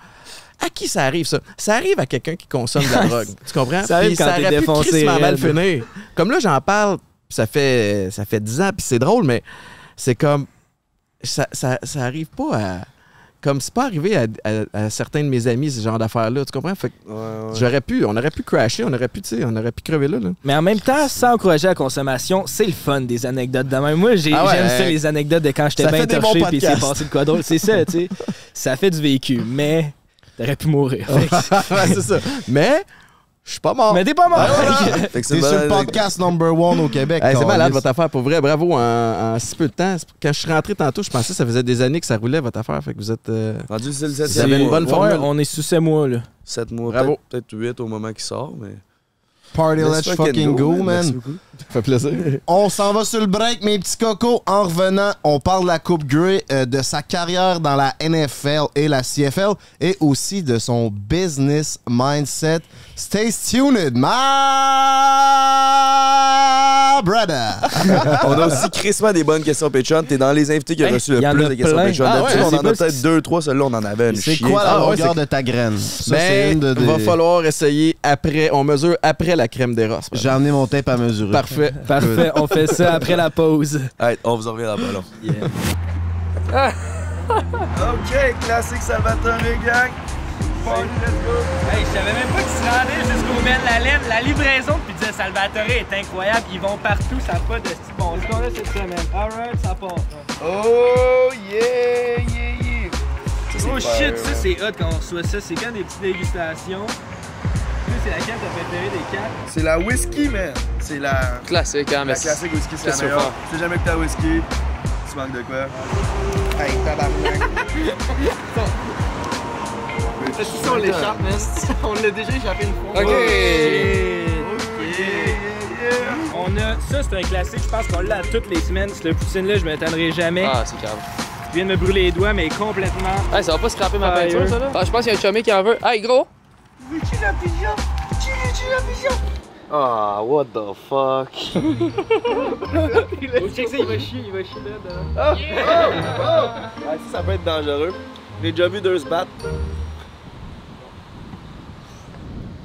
à qui ça arrive ça Ça arrive à quelqu'un qui consomme de la drogue. Tu comprends Ça arrive quand ça défoncé mal finir. Comme là, j'en parle, ça fait ça fait 10 ans, puis c'est drôle, mais c'est comme ça, ça, ça arrive pas à comme c'est pas arrivé à, certains de mes amis ce genre d'affaires là tu comprends j'aurais pu on aurait pu crasher on aurait pu tu sais on aurait pu crever là, là, mais en même temps sans encourager la consommation c'est le fun des anecdotes de moi ah j'aime ça hein. les anecdotes de quand j'étais bien torché puis c'est passé de quoi drôle c'est ça tu sais ça fait du vécu mais t'aurais pu mourir c'est ça mais je suis pas mort. Mais t'es pas mort. Ah, c'est sur le podcast number one au Québec. c'est malade votre affaire, pour vrai. Bravo, en, si peu de temps. Quand je suis rentré tantôt, je pensais que ça faisait des années que ça roulait votre affaire. Fait que vous êtes. Euh, Rendu, c'est le Vous avez une bonne on est sous 7 mois, là. 7 mois, Bravo. peut-être 8 au moment qu'il sort, mais plaisir. on s'en va sur le break, mes petits cocos. En revenant, on parle de la Coupe Grey, euh, de sa carrière dans la NFL et la CFL et aussi de son business mindset. Stay tuned, man! on a aussi crissement des bonnes questions Patreon. T'es dans les invités qui ont reçu le plus de questions Patreon. Ah on en a peut-être deux, trois. Celle-là, on en avait une C'est quoi la ah longueur de ta graine? Ben, va falloir essayer après. On mesure après la crème des rosses. J'ai amené mon tape à mesurer. Parfait. Parfait. On fait ça après la pause. on vous en revient là-bas, là. OK, classique Salvatore Gang. Hey, je savais même pas qu'ils se rendaient jusqu'au de la laine. La livraison de pizza Salvatore est incroyable. Ils vont partout, ça pas de bon. Ce qu'on a cette semaine. Alright, ça part. Oh yeah, yeah, yeah. oh shit, euh, ça c'est hot quand on reçoit ça. C'est quand des petites dégustations. C'est la ça t'as préférée des quatre? C'est la whisky, man! C'est la. Classique, hein, mais. La classique whisky, c'est la meilleure. Tu jamais que t'as whisky, tu manques de quoi? Hey, tabarnak! Parce on l'échappe, On l'a déjà échappé une fois. Ok! Ok! On a. Ça, c'est un classique, je pense qu'on l'a toutes les semaines. C'est le poutine-là, je m'étonnerai jamais. Ah, c'est grave. Il viens de me brûler les doigts, mais complètement. Hey, ça va pas scraper ma peinture, ça là? Ah, je pense qu'il y a un chumé qui en veut. Hey, gros! veux tu la pigeon! Tu la pigeon! Ah, oh, what the fuck? il, il va chier, il va chier là. dedans Oh, ah! Ah! Ah, ça, ça peut être dangereux. J'ai déjà vu deux se battre.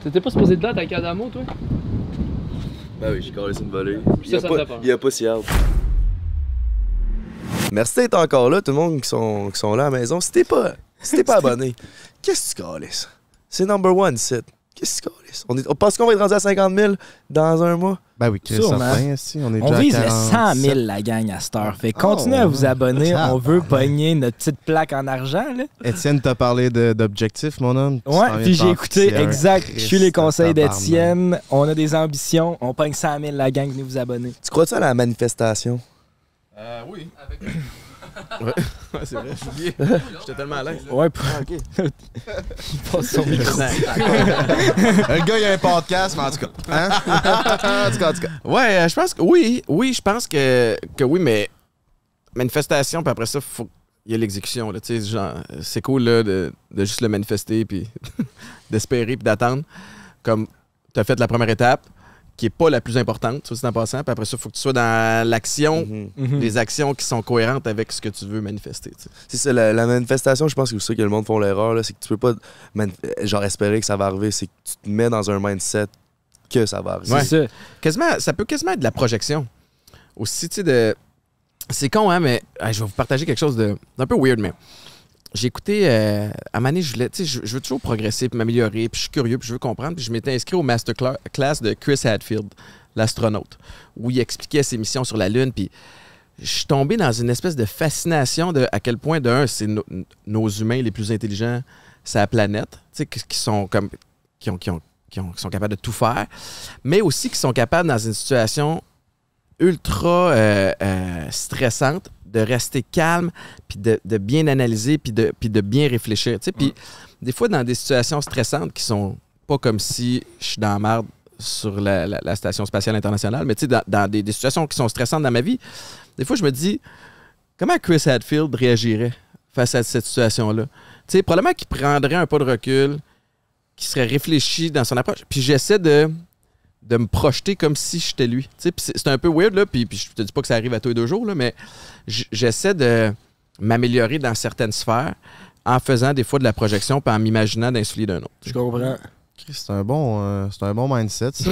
T'étais pas supposé de date à Cadamo, toi? bah oui, j'ai c'est une volée. Il y, a pas, ça il y a pas si hard. Merci d'être encore là, tout le monde qui sont, qui sont là à la maison. Si t'es pas, si pas abonné, qu'est-ce que tu calais? C'est number one c'est Qu'est-ce qu'on on est... Parce qu'on va être rendu à 50 000 dans un mois. Ben oui, Chris, on est On vise 100 000, la gang, à cette heure. Fait continuez à oh. vous abonner. On veut pogner notre petite plaque en argent. Là. Étienne t'a parlé d'objectifs, mon homme. ouais, puis j'ai écouté, exact. Je suis les conseils d'Étienne. On a des ambitions. On pogne 100 000, la gang. Venez vous abonner. Tu crois-tu à la manifestation? Euh, oui. Avec... Ouais, c'est vrai, j'ai J'étais tellement à l'aise. Ouais, Je ah, ok. il son micro. Un gars, il a un podcast, mais en tout cas. Hein? en tout cas, en tout cas. Ouais, euh, je pense que oui, oui, je pense que, que oui, mais manifestation, puis après ça, faut il y a l'exécution. C'est cool là, de, de, juste le manifester, puis d'espérer, puis d'attendre. Comme tu as fait la première étape, qui n'est pas la plus importante, ça, c'est en passant. Puis après ça, il faut que tu sois dans l'action, mhm. Mhm. Mhm. des actions qui sont cohérentes avec ce que tu veux manifester. C'est ça, la, manifestation, je pense que c'est ça que le monde font l'erreur, c'est que tu peux pas genre espérer que ça va arriver, c'est que tu te mets dans un mindset que ça va arriver. c'est Ça. Quasiment, ça peut quasiment être de la projection. Aussi, tu sais, de... C'est con, hein, mais je vais vous partager quelque chose d'un peu weird, mais j'ai écouté euh, à Mané, je voulais, je, je veux toujours progresser, puis m'améliorer, puis je suis curieux, puis je veux comprendre, puis je m'étais inscrit au masterclass de Chris Hadfield, l'astronaute, où il expliquait ses missions sur la Lune, puis je suis tombé dans une espèce de fascination de à quel point, d'un, c'est nos humains les plus intelligents sur la planète, qui sont comme, qui ont, qui sont capables de tout faire, mais aussi qui sont capables dans une situation ultra euh, euh, stressante de rester calme, puis de, bien analyser, puis de, de bien réfléchir. puis mm. des fois, dans des situations stressantes qui sont pas comme si je suis dans la merde sur la, Station spatiale internationale, mais dans, des, situations qui sont stressantes dans ma vie, des fois, je me dis, comment Chris Hadfield réagirait face à cette situation-là? Tu sais, probablement qu'il prendrait un pas de recul, qu'il serait réfléchi dans son approche, puis j'essaie de de me projeter comme si j'étais lui. Tu c'est un peu weird, là, puis, puis je te dis pas que ça arrive à tous les deux jours, là, mais j'essaie de m'améliorer dans certaines sphères en faisant des fois de la projection puis en m'imaginant d'un d'un autre. Je comprends. C'est un, bon, euh, c'est un bon mindset, ça.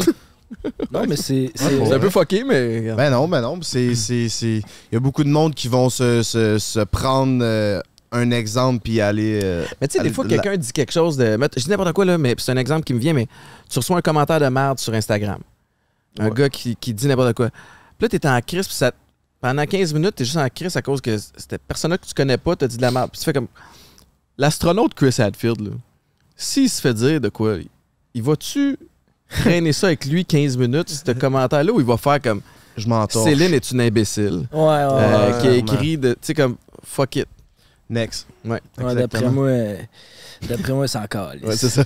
non, mais c'est. C'est un peu fucké, mais. Ben non, ben non. Il y a beaucoup de monde qui vont se, prendre. Euh, un exemple puis aller. Euh, mais tu sais, des fois, quelqu'un dit quelque chose de. Je dis n'importe quoi, là, mais c'est un exemple qui me vient, mais tu reçois un commentaire de merde sur Instagram. Un gars qui, dit n'importe quoi. Puis là, t'es en crise, puis ça, pendant 15 minutes, t'es juste en crise à cause que c'était personne que tu connais pas t'as dit de la merde. tu fais comme. L'astronaute Chris Hadfield, là, s'il se fait dire de quoi, il va-tu traîner ça avec lui 15 minutes, ce commentaire-là, où il va faire comme. Je m'entends. Céline est une imbécile. Ouais, ouais. Euh, qui a écrit de. Tu sais, comme. Fuck it. Next. Ouais. d'après moi. D'après moi, c'est encore. ça.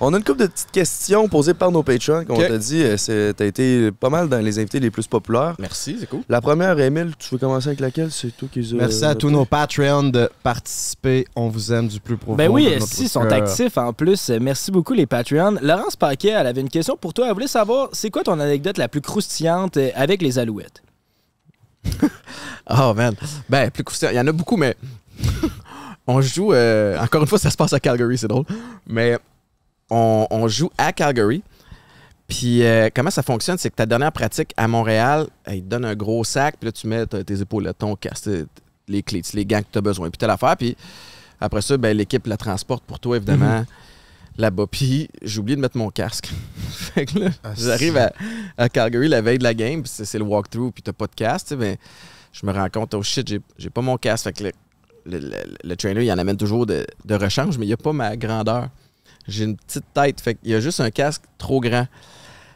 On a une couple de petites questions posées par nos patrons. Comme on t'a dit, euh, t'as été pas mal dans les invités les plus populaires. Merci, c'est cool. La première, Emile, tu veux commencer avec laquelle C'est toi qui Merci à tous nos Patreons de participer. On vous aime du plus profond. Ben oui, euh, ils sont actifs en plus. Euh, merci beaucoup, les Patreons. Laurence Paquet, elle avait une question pour toi. Elle voulait savoir, c'est quoi ton anecdote la plus croustillante avec les Alouettes? oh man. Ben, plus croustillante. Il y en a beaucoup, mais. On joue. Euh, encore une fois, ça se passe à Calgary, c'est drôle. Mais on, joue à Calgary. Puis euh, comment ça fonctionne, c'est que ta dernière pratique à Montréal, ils te donnent un gros sac, puis là, tu mets tes épaules, ton casque, les clés, les gants que tu as besoin, puis t'as l'affaire, Puis après ça, ben, l'équipe la transporte pour toi, évidemment. Mm-hmm. là-bas. Puis j'ai oublié de mettre mon casque. Ah, j'arrive à, Calgary la veille de la game, c'est le walkthrough, puis t'as pas de casque, mais ben, je me rends compte, oh shit, j'ai pas mon casque. Fait que le, trainer, il en amène toujours de, de rechange, mais il n'y a pas ma grandeur. J'ai une petite tête, fait il y a juste un casque trop grand.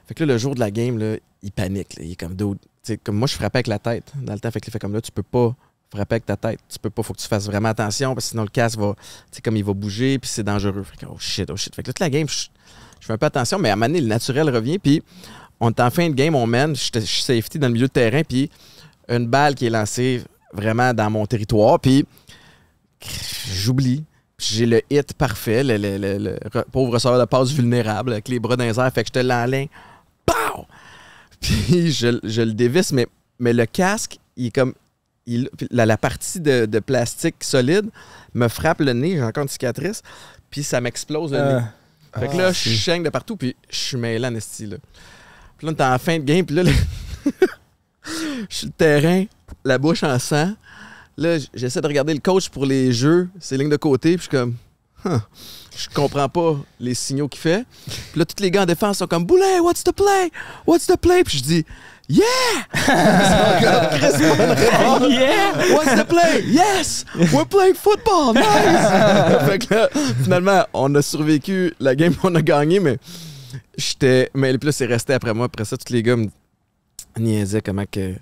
Fait que le jour de la game, là, il panique. Il est comme d'autres. Comme moi, je frappais avec la tête dans le temps. Fait fait comme là, tu peux pas frapper avec ta tête. Tu peux pas, faut que tu fasses vraiment attention parce que sinon le casque va, tu comme il va bouger puis c'est dangereux. Fait oh shit, oh shit. Fait que toute la game, je, fais un peu attention, mais à un moment donné, le naturel revient puis on est en fin de game, on mène, je suis safety dans le milieu de terrain puis une balle qui est lancée vraiment dans mon territoire puis j'oublie. J'ai le hit parfait, le, pauvre receveur de passe vulnérable avec les bras dans les airs, fait que je te l'enlève. Puis je, le dévisse, mais, mais le casque, il est comme. Il, la, partie de, plastique solide me frappe le nez, j'ai encore une cicatrice, puis ça m'explose le nez. Euh. Fait que ah, là, je chaîne de partout, puis je suis mêlé en esti, là. Puis là, on en fin de game, puis là, je suis le terrain, la bouche en sang, Là, j'essaie de regarder le coach pour les jeux, ses lignes de côté, puis je suis comme. Huh. Je comprends pas les signaux qu'il fait. Puis là, tous les gars en défense sont comme Boulet, what's the play? What's the play? Puis je dis Yeah! yeah! What's the play? Yes! We're playing football! Nice! fait que là, finalement, on a survécu la game, on a gagné, mais j'étais. Mais le plus, c'est resté après moi. Après ça, tous les gars me niaisaient comment que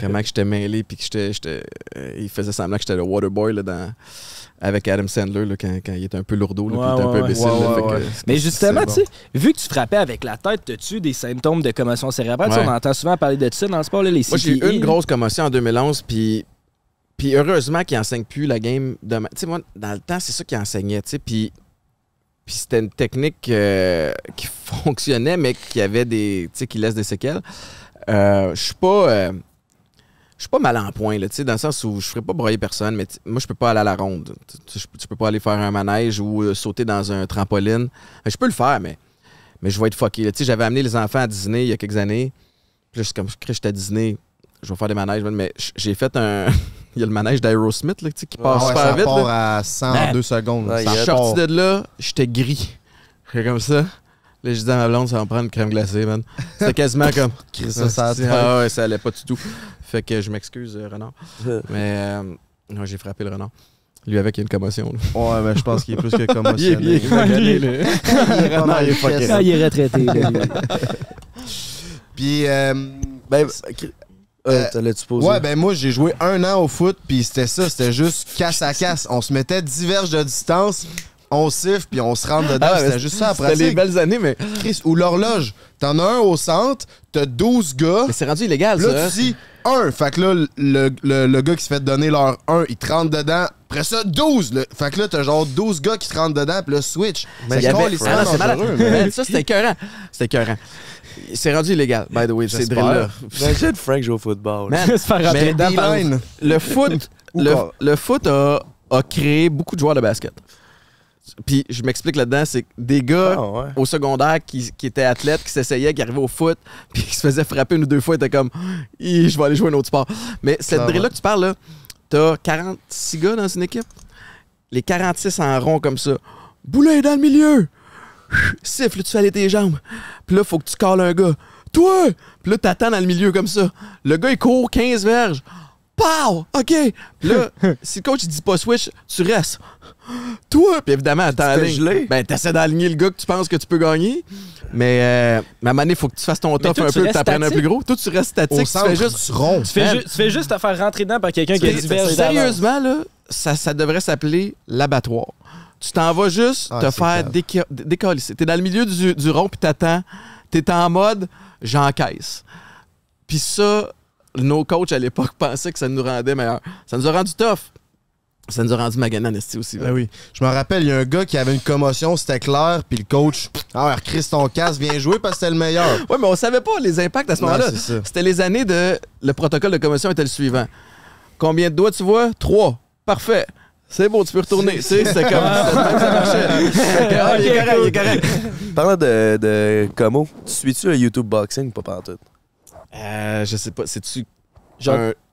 Comment que j'étais mêlé, puis que j'étais, euh, il faisait semblant que j'étais le Waterboy là, dans, avec Adam Sandler là, quand, quand, il était un peu lourdeau, était un peu imbécile. Mais justement, tu vu que tu frappais avec la tête, as-tu des symptômes de commotion cérébrale? On entend souvent parler de ça dans le sport, les Moi, j'ai eu e. une grosse commotion en 2011, puis puis heureusement qu'ils n'enseignent plus la game de. Tu sais, moi, dans le temps, c'est ça qu'ils enseignait Tu sais, puis, puis c'était une technique euh, qui fonctionnait, mais qui avait des. Tu sais, qui laisse des séquelles. Euh, je suis pas. Euh, je suis pas mal en point, là, dans le sens où je ferais pas broyer personne, mais moi, je peux pas aller à la ronde. tu peux pas aller faire un manège ou euh, sauter dans un trampoline. Euh, je peux le faire, mais, mais je vais être fucké. J'avais amené les enfants à Disney il y a quelques années. Puis comme je suis à Disney, je vais faire des manèges, mais j'ai fait un. il y a le manège d'Aerosmith qui passe ouais, super vite. Part à 102 secondes. Je suis sorti de là, j'étais gris. J'étais comme ça. Là, je dis à ma blonde, ça va me prendre une crème glacée, man. C'était quasiment comme. ça, ah ouais, ça allait pas du tout. Fait que je m'excuse, euh, Renan Mais non, euh, j'ai frappé le renard. Lui avec, il y a une commotion. Ouais, mais je pense qu'il est plus que commotionné. il, est, il, est retraité. Puis, euh, ben, ouais, ben moi j'ai joué un an au foot, puis c'était ça, c'était juste casse à casse. On se mettait diverses de distance, on siffle, puis on se rentre dedans. Ah, c'était juste ça après. C'était les belles années, mais. Chris, ou l'horloge. T'en as un au centre, t'as 12 gars. Mais c'est rendu illégal, ça. Là, tu hein. dis, 1. Fait que là, le, gars qui se fait donner leur 1, il te rentre dedans. Après ça, 12. Fait que là, t'as genre 12 gars qui se rentrent dedans, puis là, switch. Mais c'est dangereux. ça, c'était écœurant. C'était écœurant. C'est rendu illégal, by the way, ces drills-là. Imagine Frank joue au football. Man, mais le foot, le, le foot a, a créé beaucoup de joueurs de basket. Puis je m'explique là-dedans, c'est des gars ah, au secondaire qui, étaient athlètes, qui s'essayaient, qui arrivaient au foot, puis qui se faisaient frapper une ou deux fois, étaient comme je vais aller jouer un autre sport. Mais cette là que tu parles, t'as 46 gars dans une équipe, les 46 en rond comme ça. Boulet dans le milieu! Siffle, tu fais aller tes jambes. Puis là, faut que tu cales un gars. Toi! Puis là, t'attends dans le milieu comme ça. Le gars, il court 15 verges. Pow! OK! Là, si le coach dit pas switch, tu restes. Toi! Puis évidemment, t'as Ben, t'essaies d'aligner le gars que tu penses que tu peux gagner. Mais, euh, mais à un moment faut que tu fasses ton top un peu, que t'apprennes un plus gros. Toi, tu restes statique. Au tu centre, fais Tu fais, tu fais juste te faire rentrer dedans par quelqu'un qui est divers. Sérieusement, là, ça, ça devrait s'appeler l'abattoir. Tu t'en vas juste ah, te faire décoller. Tu T'es dans le milieu du, du rond, puis t'attends. T'es en mode j'encaisse. Puis ça, nos coachs à l'époque pensaient que ça nous rendait meilleurs. Ça nous a rendu tough. Ça nous a rendu maganan aussi. Ben oui. Je me rappelle, il y a un gars qui avait une commotion, c'était clair, puis le coach, ah, Chris, ton casse, viens jouer parce que c'était le meilleur. Oui, mais on savait pas les impacts à ce moment-là. C'était les années de. Le protocole de commotion était le suivant. Combien de doigts tu vois Trois. Parfait. C'est bon, tu peux retourner. C'est comme ça. Ah, il est correct, il est correct. Parlant de, de suis-tu un YouTube Boxing, pas partout? Euh, je sais pas, c'est-tu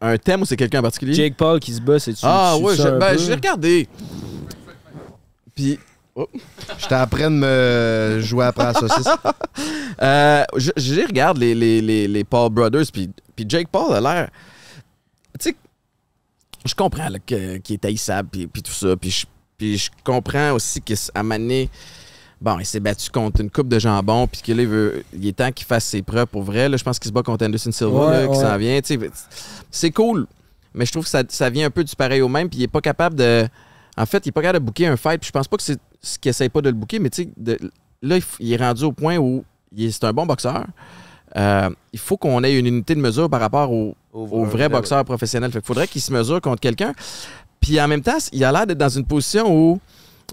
un, thème ou c'est quelqu'un en particulier? Jake Paul qui se bat, c'est-tu Ah ouais, je, ben, j'ai regardé. Puis... Oh. J'étais en de me jouer après la saucisse. euh, je, regarde les, les, les, les Paul Brothers, puis, Jake Paul a l'air... Tu sais, je comprends qu'il est haïssable, puis, tout ça, puis je, je comprends aussi qu'à Mané... Bon, il s'est battu contre une coupe de jambon, puis qu'il veut, il est temps qu'il fasse ses preuves pour vrai. Là, je pense qu'il se bat contre Anderson Silva, qui s'en vient. C'est cool, mais je trouve que ça, ça, vient un peu du pareil au même, puis il n'est pas capable de. En fait, il n'est pas capable de booker un fight, puis je pense pas que c'est ce qu'il essaye pas de le booker, mais tu sais, là, il est rendu au point où c'est un bon boxeur. Euh, il faut qu'on ait une unité de mesure par rapport au, vrai, boxeur professionnel. il faudrait qu'il se mesure contre quelqu'un. Puis en même temps, il a l'air d'être dans une position où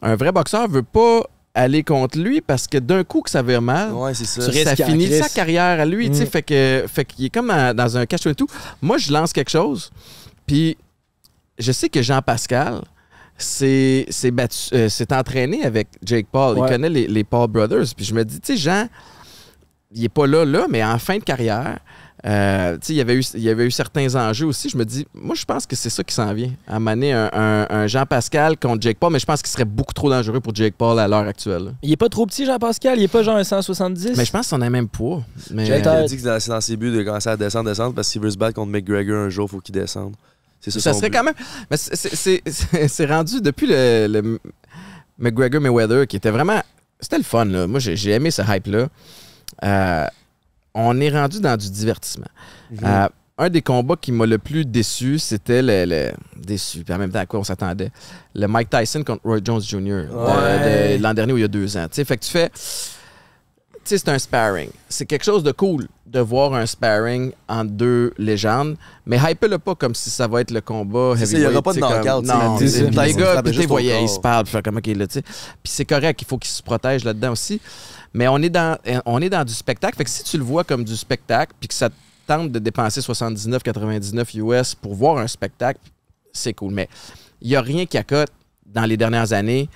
un vrai boxeur veut pas aller contre lui parce que d'un coup que ça vire mal, ouais, ça. finit sa carrière à lui. Mm. Fait que fait est comme dans un cache tout. Moi, je lance quelque chose, puis je sais que Jean-Pascal s'est euh, entraîné avec Jake Paul. Il connaît les, les Paul Brothers. Puis je me dis, tu sais, Jean, il n'est pas là, là, mais en fin de carrière, euh, il y avait eu il y avait eu certains enjeux aussi. Je me dis, moi, je pense que c'est ça qui s'en vient. amener un, Jean-Pascal contre Jake Paul, mais je pense qu'il serait beaucoup trop dangereux pour Jake Paul à l'heure actuelle. Il est pas trop petit, Jean-Pascal. Il est pas genre un 170. Mais je pense qu'on a même pas. Mais... Jake a dit que c'est dans ses buts de commencer à descendre, descendre, parce qu'il veut se battre contre McGregor un jour, il faut qu'il descende. C'est ça. Ça serait quand même. Mais c'est rendu depuis le, McGregor Mayweather qui était vraiment. C'était le fun, là. Moi, j'ai aimé ce hype-là. Euh, on est rendu dans du divertissement. Mhm. Euh, un des combats qui m'a le plus déçu, c'était le, Déçu, puis en même temps, à quoi on s'attendait Le Mike Tyson contre Roy Jones Jr. Euh, l'an dernier ou il y a deux ans. T'sais, fait que tu fais. Tu sais, c'est un sparring. C'est quelque chose de cool de voir un sparring entre deux légendes, mais hype-le pas comme si ça va être le combat heavyweight. Il n'y aura pas de knockout. Non, les gars, tu voyais, ils se parlent, puis comme, OK, là, tu sais. Puis c'est correct, il faut qu'ils se protègent là-dedans aussi. Mais on est dans, eh, on est dans du spectacle. Fait que si tu le vois comme du spectacle, puis que ça tente de dépenser 79,99 US pour voir un spectacle, c'est cool. Mais il n'y a rien qui accote dans les dernières années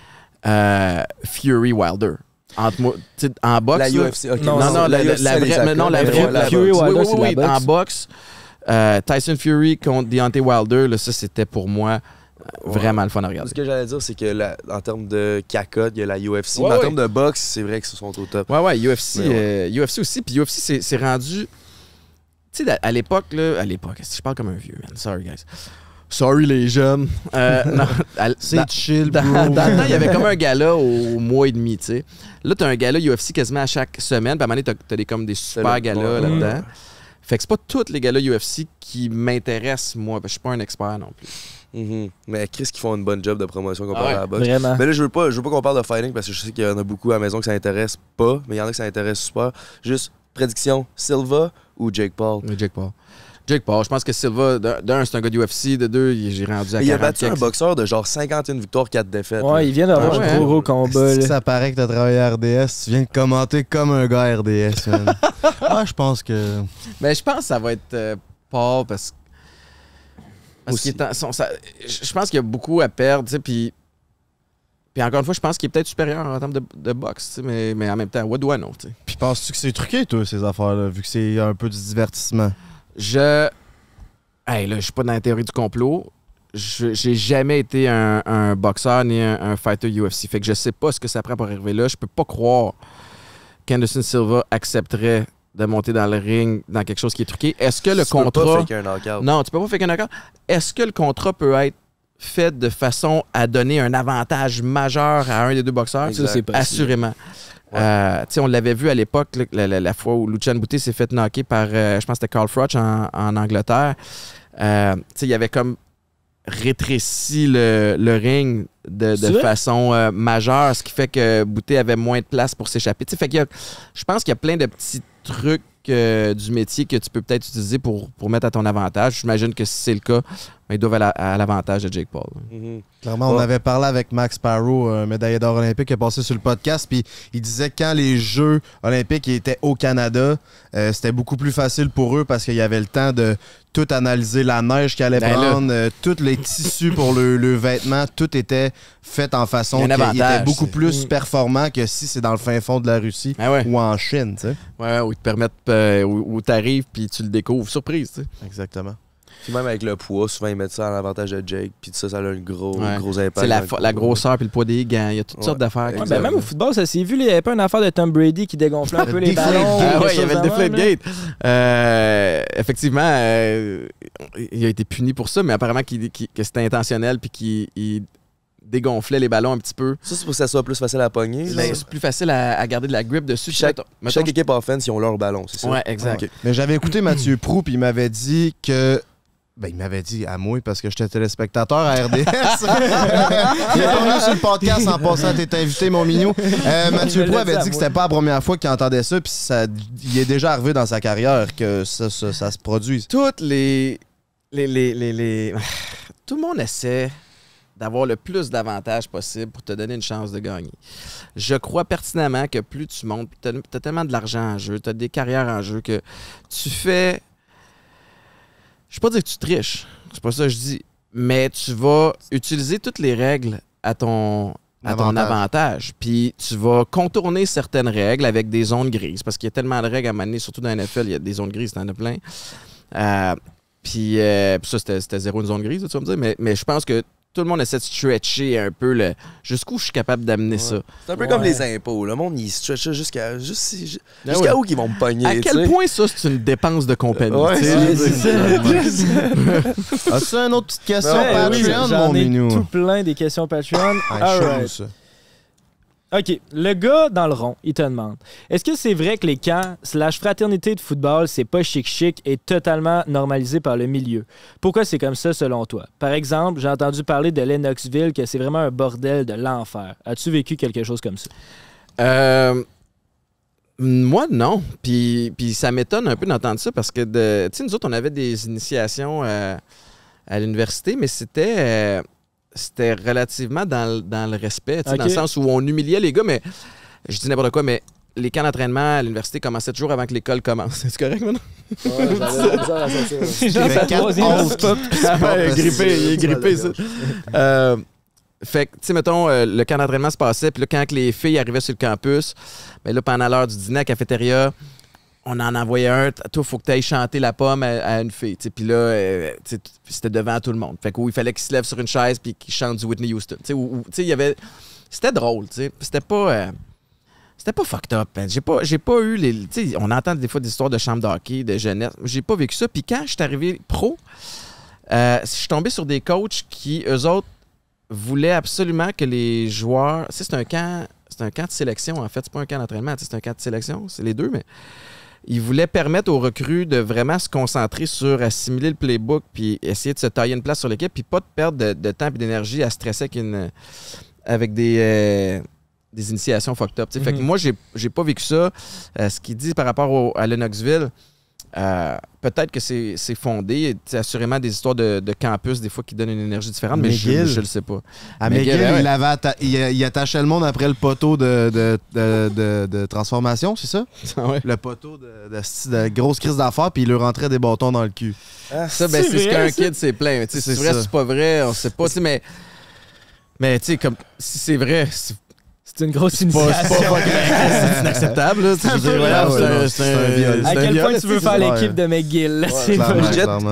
euh, Fury Wilder. en boxe. La UFC, non, non, la, vraie. Non, la vraie. Fury Wilder, oui, en boxe. Euh, Tyson Fury contre Deontay Wilder, là, ça c'était pour moi Vraiment le fun à regarder. Ce que j'allais dire, c'est que la, en termes de cacotte, il y a la UFC. mais en termes de boxe, c'est vrai que ce sont au top. Ouais, ouais, UFC, UFC euh, aussi. Puis UFC, c'est rendu. Tu sais, à l'époque, là. À l'époque, je parle comme un vieux, man. Sorry, guys. Sorry les jeunes. Euh, c'est chill, bro. il y avait comme un gala au, mois et demi, tu sais. Là, t'as un gala UFC quasiment à chaque semaine. Puis à un moment donné, t'as des, comme des super galas là-dedans. Fait que c'est pas tous les galas UFC qui m'intéressent, moi. Parce que je suis pas un expert non plus. Mhm. Mais Chris qui font une bonne job de promotion comparé ah à la Mais là, je veux pas, veux pas qu'on parle de fighting parce que je sais qu'il y en a beaucoup à la maison que ça intéresse pas, mais il y en a que ça intéresse super. Juste prédiction, Silva ou Jake Paul? Jake Paul. Jake Paul, je pense que Silva, d'un, c'est un gars du UFC, de deux, j'ai rendu à Il a battu un boxeur de genre 51 victoires, 4 défaites. Ouais, il vient d'avoir ah un gros, gros combat. Ça paraît que t'as travaillé à RDS, tu viens de commenter comme un gars RDS. Moi, je pense que. Mais je pense que ça va être euh, Paul parce que je pense qu'il y a beaucoup à perdre, tu puis. Puis encore une fois, je pense qu'il est peut-être supérieur en termes de, boxe, mais, mais en même temps, what do I know? Tu Puis penses-tu que c'est truqué, toi, ces affaires-là, vu que c'est un peu du divertissement? Je. Hey, là, je suis pas dans la théorie du complot. J'ai jamais été un, boxeur ni un, un, fighter UFC. Fait que je sais pas ce que ça prend pour arriver là. Je peux pas croire qu'Anderson Silva accepterait de monter dans le ring dans quelque chose qui est truqué. Est-ce que le tu contrat. Peux pas un non, tu peux pas faire un knockout. Est-ce que le contrat peut être fait de façon à donner un avantage majeur à un des deux boxeurs? Ça, c'est Assurément. Euh, on l'avait vu à l'époque, la, fois où Lucian Bouté s'est fait knocker par, euh, je pense c'était Carl Froch en, Angleterre. Euh, il y avait comme rétrécit le, le ring de, façon euh, majeure, ce qui fait que Bouté avait moins de place pour s'échapper. Fait je pense qu'il y a plein de petits trucs euh, du métier que tu peux peut-être utiliser pour, pour mettre à ton avantage. J'imagine que si c'est le cas, mais ils doivent à l'avantage de Jake Paul. Mm-hmm. Clairement, on avait parlé avec Max Parrow, euh, un médaillé d'or olympique, qui est passé sur le podcast, puis il disait que quand les Jeux olympiques étaient au Canada, euh, c'était beaucoup plus facile pour eux parce qu'il y avait le temps de tout analyser, la neige qu'il allait ben prendre, euh, tous les tissus pour le, vêtement, tout était fait en façon qu'il était beaucoup plus mm. performant que si c'est dans le fin fond de la Russie ben ou en Chine. Tu sais. Ouais, où ils te permettent, où, puis tu le découvres, surprise. Tu sais. Exactement même avec le poids, souvent ils mettent ça à l'avantage de Jake. Puis ça, ça a un gros, gros impact. C'est la, grosseur puis le poids des gants. Il y a toutes sortes d'affaires. Ben, même au football, ça s'est vu. Il n'y avait pas une affaire de Tom Brady qui dégonflait un peu les ballons. Ah il y avait le deflate gate. Euh, effectivement, euh, il a été puni pour ça, mais apparemment que c'était intentionnel puis qu'il dégonflait les ballons un petit peu. Ça, c'est pour que ça soit plus facile à pogner. Ben, c'est plus facile à, garder de la grip dessus. Chaque, chaque équipe offense, ils ont leur ballon, c'est ça? Ouais, exact. Mais j'avais écouté Mathieu Prou, puis il m'avait dit que ben, il m'avait dit à moi parce que j'étais téléspectateur à RDS. il est venu sur le podcast en passant, t'es invité, mon mignon. Euh, Mathieu Pro avait dit, que c'était pas la première fois qu'il entendait ça, puis ça, il est déjà arrivé dans sa carrière que ça, ça, se produise. Toutes les. les, les, Tout le monde essaie d'avoir le plus d'avantages possible pour te donner une chance de gagner. Je crois pertinemment que plus tu montes, tu tellement de l'argent en jeu, tu as des carrières en jeu que tu fais je ne pas dire que tu triches. C'est pas ça que je dis. Mais tu vas utiliser toutes les règles à ton, avantage. Puis tu vas contourner certaines règles avec des zones grises. Parce qu'il y a tellement de règles à mener, surtout dans NFL, il y a des zones grises, t'en as plein. Euh, euh, puis, ça, c'était zéro une zone grise, tu vas me dire. mais je pense que tout le monde essaie de stretcher un peu le jusqu'où je suis capable d'amener ça. C'est un peu comme les impôts. Le monde, il stretch jusqu'à ben où qu'ils vont me pogner. À quel point ça, c'est une dépense de compagnie? c'est ça. une autre petite question ben, Patreon, mon minou? tout plein des questions Patreon. Ah, All right. OK. Le gars dans le rond, il te demande Est-ce que c'est vrai que les camps slash fraternité de football, c'est pas chic-chic et totalement normalisé par le milieu Pourquoi c'est comme ça selon toi Par exemple, j'ai entendu parler de Lennoxville, que c'est vraiment un bordel de l'enfer. As-tu vécu quelque chose comme ça euh, Moi, non. Puis, ça m'étonne un peu d'entendre ça parce que, tu sais, nous autres, on avait des initiations euh, à l'université, mais c'était. Euh, c'était relativement dans, dans, le respect, dans le sens où on humiliait les gars, mais je dis n'importe quoi, mais les camps d'entraînement à l'université commençaient toujours avant que l'école commence. C'est correct maintenant? Ouais, j'avais la Grippé, il est grippé, ça. Euh, fait que, tu sais, mettons, euh, le camp d'entraînement se passait, puis là, quand les filles arrivaient sur le campus, mais ben là, pendant l'heure du dîner à cafétéria, on en envoyait un, toi, faut que tu ailles chanter la pomme à, une fille. Puis là, euh, c'était devant tout le monde. Fait que, il fallait qu'il se lève sur une chaise puis qu'il chante du Whitney Houston. y avait... C'était drôle, C'était pas. Euh, c'était pas fucked up, J'ai pas, j'ai pas eu les. on entend des fois des histoires de chambre d'hockey, de, de jeunesse. J'ai pas vécu ça. Puis quand je suis arrivé pro, euh, je suis tombé sur des coachs qui, eux autres, voulaient absolument que les joueurs. c'est un camp. C'est un camp de sélection, en fait. C'est pas un camp d'entraînement, c'est un camp de sélection. C'est les deux, mais il voulait permettre aux recrues de vraiment se concentrer sur assimiler le playbook, puis essayer de se tailler une place sur l'équipe, puis pas de perdre de, temps et d'énergie à stresser avec, avec euh, des, initiations fucked up. Mhm. moi, j'ai pas vécu ça. Euh, ce qu'il dit par rapport à Lenoxville, euh, peut-être que c'est fondé. C'est assurément des histoires de, campus, des fois, qui donnent une énergie différente, mais je ne le sais pas. À ah, McGill, ben il, attachait le monde après le poteau de, de, de transformation, c'est ça? Le poteau de, grosse crise d'affaires, puis il lui rentrait des bâtons dans le cul. Ah, ça, ben, c'est ce qu'un kid s'est plein C'est vrai, c'est pas vrai, on sait pas. Mais, mais comme si c'est vrai, c'est une grosse initiation. C'est inacceptable. Là. C'est, un, À quel point tu veux faire l'équipe de McGill?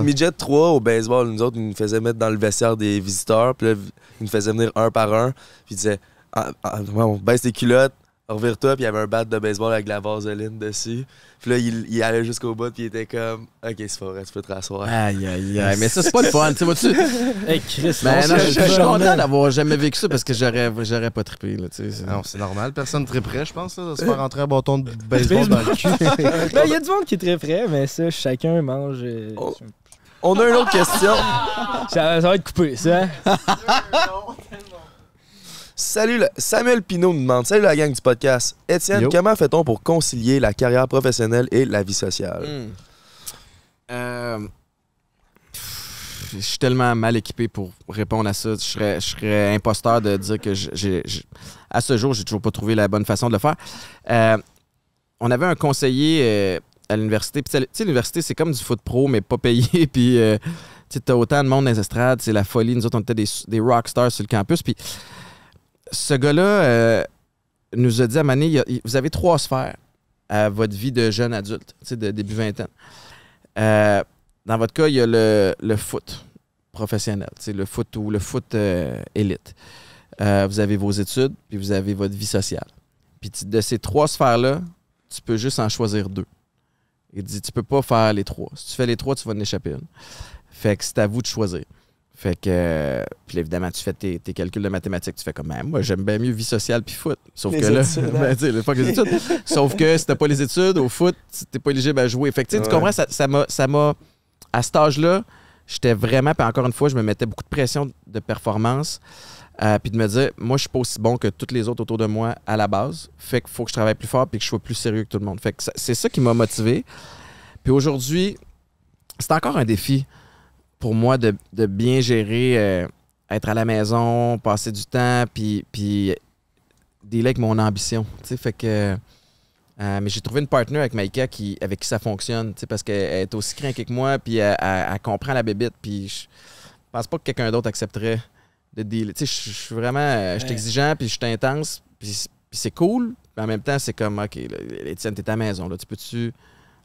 midget, 3 au baseball, nous autres, ils nous faisaient mettre dans le vestiaire des visiteurs. Puis ils nous faisaient venir un par un. Puis ils disaient ah, ah, on baisse les culottes, revire-toi, puis il y avait un bat de baseball avec de la vaseline dessus. Puis là, il, allait jusqu'au bout, puis il était comme, OK, c'est fort, tu peux te rasseoir. Aïe, aïe, aïe. Mais ça, c'est pas le fun, tu vois-tu? Hey, Chris, Mais ben non, je, suis content d'avoir jamais vécu ça parce que j'aurais, pas trippé, là, tu sais. Non, c'est normal. Personne très près, je pense, là, de se faire rentrer un bâton de baseball dans le cul. ben, il y a du monde qui est très près, mais ça, chacun mange. Euh, oh. On a une autre question. ça, ça va être coupé, ça. Hein? Salut, Samuel Pinault nous demande Salut la gang du podcast. Étienne, comment fait-on pour concilier la carrière professionnelle et la vie sociale hmm. euh, Je suis tellement mal équipé pour répondre à ça. Je serais, imposteur de dire que j'ai, à ce jour, j'ai toujours pas trouvé la bonne façon de le faire. Euh, on avait un conseiller euh, à l'université. Tu sais, l'université, c'est comme du foot pro, mais pas payé. Puis, tu as autant de monde dans les estrades, c'est la folie. Nous autres, on était des, des rock stars sur le campus. Puis, ce gars-là euh, nous a dit à Mané, vous avez trois sphères à votre vie de jeune adulte, tu sais, de début vingtaine. Euh, dans votre cas, il y a le, foot professionnel, tu le foot ou le foot euh, élite. Euh, vous avez vos études, puis vous avez votre vie sociale. Puis de ces trois sphères-là, tu peux juste en choisir deux. Il dit, tu peux pas faire les trois. Si tu fais les trois, tu vas en échapper une. Fait que c'est à vous de choisir. Fait que, puis évidemment, tu fais tes, calculs de mathématiques, tu fais comme, même ben, moi, j'aime bien mieux vie sociale puis foot. Sauf que là, hein. ben, tu sais, pas que les études. Sauf que si t'as pas les études, au foot, t'es pas éligible à jouer. Fait que, tu comprends, ça m'a, à cet âge-là, j'étais vraiment, puis encore une fois, je me mettais beaucoup de pression de performance, euh, puis de me dire, moi, je suis pas aussi bon que toutes les autres autour de moi à la base. Fait qu'il faut que je travaille plus fort puis que je sois plus sérieux que tout le monde. Fait que c'est ça qui m'a motivé. Puis aujourd'hui, c'est encore un défi pour moi de, bien gérer euh, être à la maison, passer du temps, puis, puis délai avec mon ambition. Tu sais, fait que. Euh, mais j'ai trouvé une partenaire avec Maïka qui, avec qui ça fonctionne, tu sais, parce qu'elle est aussi crainquée que moi, puis elle, comprend la bébite, puis je pense pas que quelqu'un d'autre accepterait de dealer. Tu sais, je suis vraiment. Euh, je suis exigeant, puis je suis intense, puis c'est cool, mais en même temps, c'est comme, OK, Étienne, t'es à la maison, là, tu peux-tu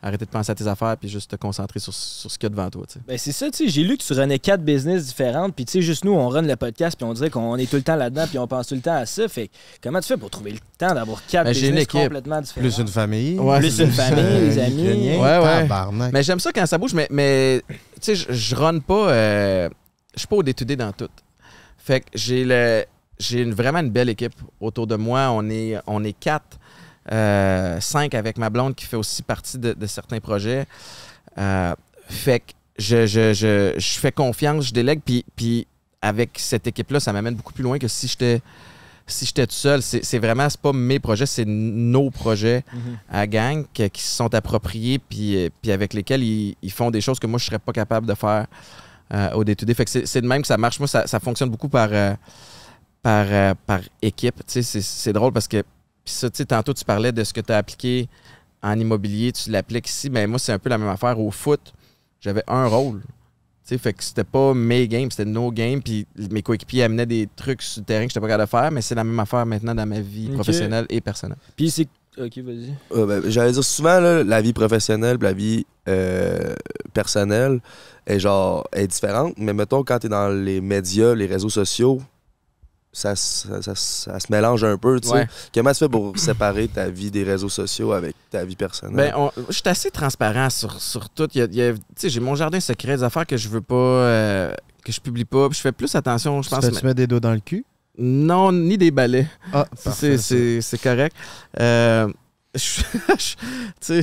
arrêter de penser à tes affaires puis juste te concentrer sur, ce qu'il y a devant toi. Ben, c'est ça, tu J'ai lu que tu runnais quatre business différentes. Puis, tu sais, juste nous, on run le podcast puis on dirait qu'on est tout le temps là-dedans puis on pense tout le temps à ça. Fait comment tu fais pour trouver le temps d'avoir quatre ben, business complètement différents? Plus une famille. plus une famille, les amis. Mais j'aime ça quand ça bouge, mais, mais tu sais, je, je run pas. Euh, je suis pas au détudé dans tout. Fait que j'ai le. J'ai vraiment une belle équipe autour de moi. On est, on est quatre. 5 euh, avec ma blonde qui fait aussi partie de, certains projets. Euh, fait que je, je, fais confiance, je délègue, puis, puis avec cette équipe-là, ça m'amène beaucoup plus loin que si j'étais si j'étais tout seul. C'est vraiment, c'est pas mes projets, c'est nos projets mm-hmm. à gang qui se sont appropriés, puis, euh, puis avec lesquels ils, font des choses que moi, je serais pas capable de faire au d 2 Fait que c'est de même que ça marche. Moi, ça, fonctionne beaucoup par, par, par équipe. C'est drôle parce que puis ça, tu sais, tantôt, tu parlais de ce que tu as appliqué en immobilier, tu l'appliques ici. Mais ben, moi, c'est un peu la même affaire. Au foot, j'avais un rôle. Tu sais, fait que c'était pas mes games, c'était nos games. Puis mes coéquipiers amenaient des trucs sur le terrain que j'étais pas capable de faire. Mais c'est la même affaire maintenant dans ma vie professionnelle et personnelle. Puis c'est. Ok, vas-y. Euh, ben, j'allais dire souvent, la vie professionnelle la vie euh, personnelle est genre est différente. Mais mettons, quand tu es dans les médias, les réseaux sociaux, ça, ça, ça, se mélange un peu, tu sais. Comment tu fais pour séparer ta vie des réseaux sociaux avec ta vie personnelle? Ben, je suis assez transparent sur, tout. j'ai mon jardin secret, des affaires que je veux pas, euh, que je publie pas. je fais plus attention, je pense. met tu des dos dans le cul? Non, ni des balais. Ah, c'est correct. Euh, je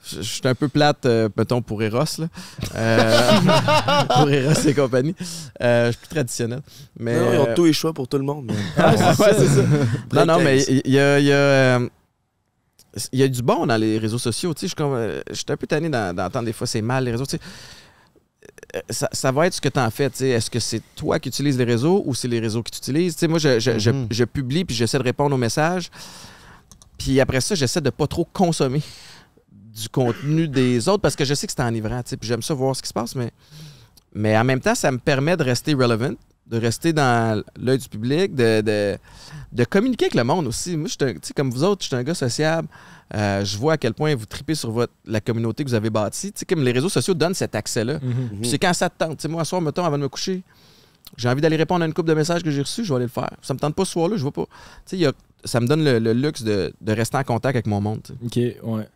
suis un peu plate, peut mettons, pour Eros. Là. Euh, pour Eros et compagnie. Euh, je suis plus traditionnel. Mais, non, ils ont euh, tous les choix pour tout le monde. non, non, mais il y a... il y a du bon dans les réseaux sociaux. Je suis un peu tanné d'entendre des fois c'est mal les réseaux. Ça, va être ce que tu en fais. Est-ce que c'est toi qui utilises les réseaux ou c'est les réseaux qui t'utilisent? Moi, je, mm-hmm. je, publie puis j'essaie de répondre aux messages. Puis après ça, j'essaie de pas trop consommer du contenu des autres parce que je sais que c'est enivrant. Puis j'aime ça voir ce qui se passe, mais, mais en même temps, ça me permet de rester relevant, de rester dans l'œil du public, de, communiquer avec le monde aussi. Moi, je suis comme vous autres, je suis un gars sociable. Euh, je vois à quel point vous tripez sur votre, la communauté que vous avez bâtie. comme les réseaux sociaux donnent cet accès-là. Mhm, mhm. Puis c'est quand ça te tente. moi, un soir, mettons, avant de me coucher, j'ai envie d'aller répondre à une coupe de messages que j'ai reçus, je vais aller le faire. Ça me tente pas ce soir-là, je vois pas. Il y a ça me donne le, luxe de, rester en contact avec mon monde. OK, ouais.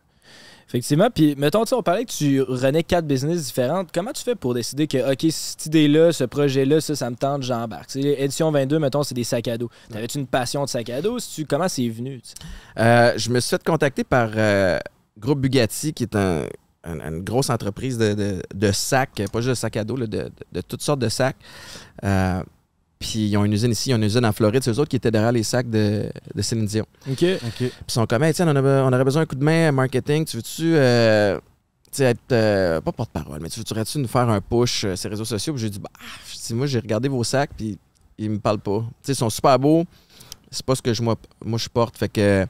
Effectivement. Puis, mettons, on parlait que tu renais quatre business différentes. Comment tu fais pour décider que, OK, cette idée-là, ce projet-là, ça, ça me tente, j'embarque? Édition 22, mettons, c'est des sacs à dos. T'avais-tu une passion de sacs à dos? tu, comment c'est venu? Euh, je me suis fait contacter par euh, Groupe Bugatti, qui est une grosse entreprise de, sacs, pas juste de sacs à dos, de, toutes sortes de sacs. Euh, puis ils ont une usine ici, ils ont une usine en Floride. C'est eux autres qui étaient derrière les sacs de, de Céline Dion. OK. Puis ils sont comme, hey, tiens, on, aurait besoin d'un coup de main euh, marketing. Tu veux-tu euh, être, euh, pas porte-parole, mais tu voudrais-tu nous faire un push sur les réseaux sociaux? Puis j'ai dit, bah, moi, j'ai regardé vos sacs, puis ils me parlent pas. sais, ils sont super beaux. C'est pas ce que je, moi, moi je porte. Fait que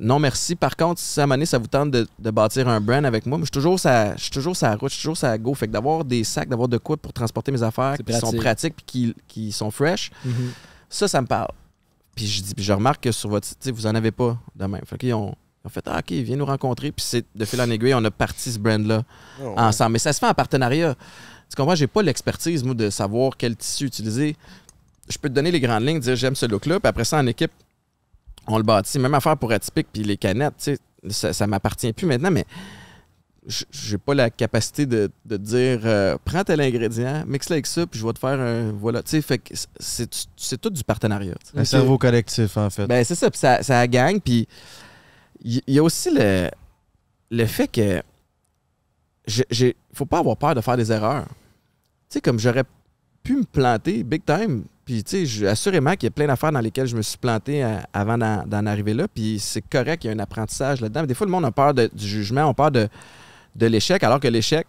non merci. Par contre, si à un ça vous tente de, bâtir un brand avec moi, mais je suis toujours ça, je toujours ça route, je suis toujours ça go. Fait que d'avoir des sacs, d'avoir de quoi pour transporter mes affaires qui sont pratiques puis qui, sont fresh, mhm. ça, ça me parle. Puis je dis, puis je remarque que sur votre site, vous en avez pas de même. Fait qu'ils ont, fait, ah, ok, viens nous rencontrer. Puis c'est de fil en aiguille, on a parti ce brand-là ah ensemble. Mais ça se fait en partenariat. Tu comprends, j'ai pas l'expertise, moi, de savoir quel tissu utiliser. Je peux te donner les grandes lignes, dire j'aime ce look-là, puis après ça, en équipe, on le bâtit. Même affaire pour Atypique, puis les canettes, ça ne m'appartient plus maintenant, mais j'ai pas la capacité de, dire euh, prends tel ingrédient, mixe-le avec ça, puis je vais te faire un. Voilà. c'est tout du partenariat. Un cerveau collectif, en fait. Ben, c'est ça, puis ça, gagne. Puis il y, a aussi le, le fait que. ne faut pas avoir peur de faire des erreurs. Tu sais, comme j'aurais pu me planter big time puis, tu sais, assurément qu'il y a plein d'affaires dans lesquelles je me suis planté euh, avant d'en arriver là. Puis, c'est correct, qu'il y a un apprentissage là-dedans. Mais Des fois, le monde a peur du jugement, on peur de, de l'échec, alors que l'échec,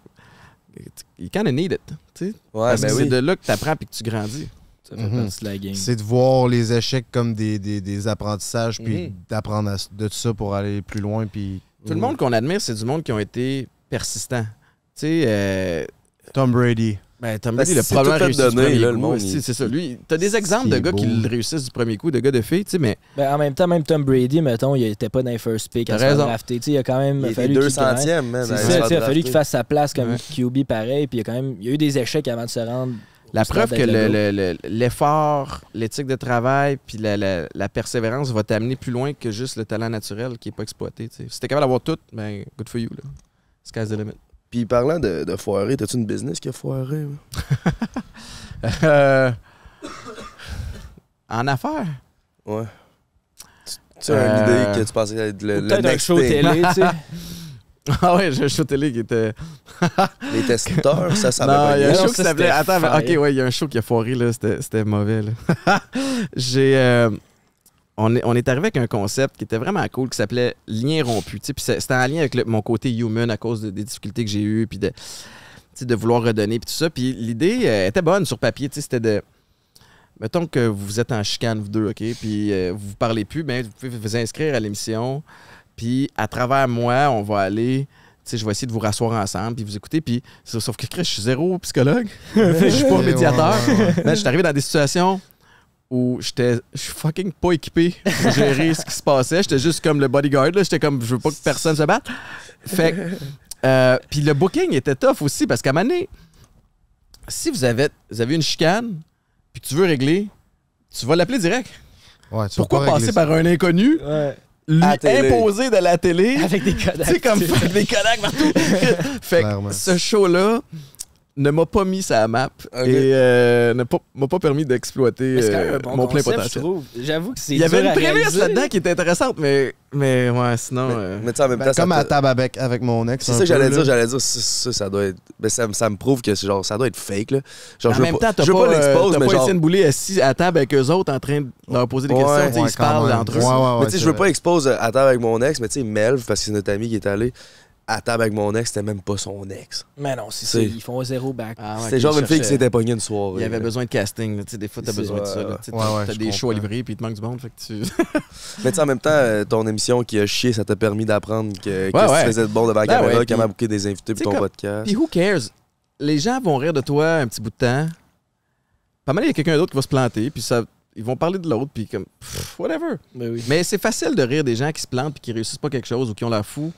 il kind of need it. Ouais, Parce ben c'est de là que tu apprends et que tu grandis. Ça fait mm-hmm. partie de C'est de voir les échecs comme des, apprentissages, puis mm-hmm. d'apprendre de tout ça pour aller plus loin. Puis... Tout le mm-hmm. monde qu'on admire, c'est du monde qui ont été persistants. Tu sais, euh, Tom Brady. Ben, Tom ben, Brady, le problème à donné, là, le monde. C'est ça. Lui, t'as des exemples de gars qui le réussissent du premier coup, de gars de filles, tu sais, mais. Ben, en même temps, même Tom Brady, mettons, il était pas dans les first pick à se drafté. il a quand même il fallu. deux centièmes. C'est ça, il a fallu qu'il fasse sa place comme QB pareil, puis il a quand même. Il y a eu des échecs avant de se rendre la preuve que l'effort, l'éthique de travail, puis la, persévérance va t'amener plus loin que juste le talent naturel qui n'est pas exploité. Si t'es capable d'avoir tout, ben, good for you. Là. Sky's the limit. Puis parlant de, de foirer, t'as-tu une business qui a foiré? Euh, en affaires? Ouais. Tu, tu as une idée euh, que tu pensais être le, T'as next show télé, tu sais? Ah ouais, j'ai un show télé qui était. Les testeurs, ça s'appelait pas. Il y a un show qui s'appelait. Attends, ok, il y a un show qui a foiré, là. C'était mauvais, j'ai. Euh, on est, arrivé avec un concept qui était vraiment cool, qui s'appelait Lien rompu. C'était en lien avec mon côté human à cause des difficultés que j'ai eues, puis de, de vouloir redonner, puis tout ça. Puis l'idée euh, était bonne sur papier. C'était de. Mettons que vous êtes en chicane, vous deux, OK, puis euh, vous ne parlez plus, mais ben, vous pouvez vous inscrire à l'émission. Puis à travers moi, on va aller je vais essayer de vous rasseoir ensemble, puis vous écouter, puis sauf que je suis zéro psychologue, je suis pas médiateur. mais ben, je suis arrivé dans des situations où j'étais fucking pas équipé pour gérer ce qui se passait. J'étais juste comme le bodyguard. J'étais comme, je veux pas que personne se batte. Fait euh, Puis le booking était tough aussi parce qu'à un moment si vous avez, vous avez une chicane, puis tu veux régler, tu vas l'appeler direct. Ouais, Pourquoi passer par un inconnu? Ouais lui imposer de la télé. Avec des Kodak. Tu comme des Kodak partout. fait que ce show-là, ne m'a pas mis sa map et euh, ne m'a pas permis d'exploiter euh, mon plein potentiel. J'avoue que c'est. Il y avait une prémisse là-dedans qui était intéressante, mais, mais ouais, sinon. Mais, euh, ben, comme à table avec, avec mon ex. C'est ça que j'allais dire, j'allais dire, ça, doit être. Mais ben, ça, ça me prouve que genre, ça doit être fake. Là. Genre, en je même temps, t'as pas, l'expose, pas genre... Étienne Boulay assis à table avec eux autres en train de leur poser des questions. ils se parlent entre eux. Mais tu sais, je veux pas exposer à table avec mon ex, mais tu sais, Melv, parce que c'est notre ami qui est allé à table avec mon ex, c'était même pas son ex. Mais non, c'est ça. Ils font zéro back. Ah c'est genre une fille qui s'était pognée une soirée. Il y avait besoin de casting. Des fois, t'as besoin de ça. t'as des choix à livrer puis il te manque du monde. Fait tu... Mais en même temps, euh, ton émission qui a chié, ça t'a permis d'apprendre que tu faisais de bon devant la ben caméra, comment bouquer des invités pour ton podcast. Puis who cares? Les gens vont rire de toi un petit bout de temps. Pas mal, il y a quelqu'un d'autre qui va se planter. Puis ça ils vont parler de l'autre, puis comme, whatever. Mais, ben oui. Mais c'est facile de rire des gens qui se plantent, puis qui réussissent pas quelque chose, ou qui ont la fou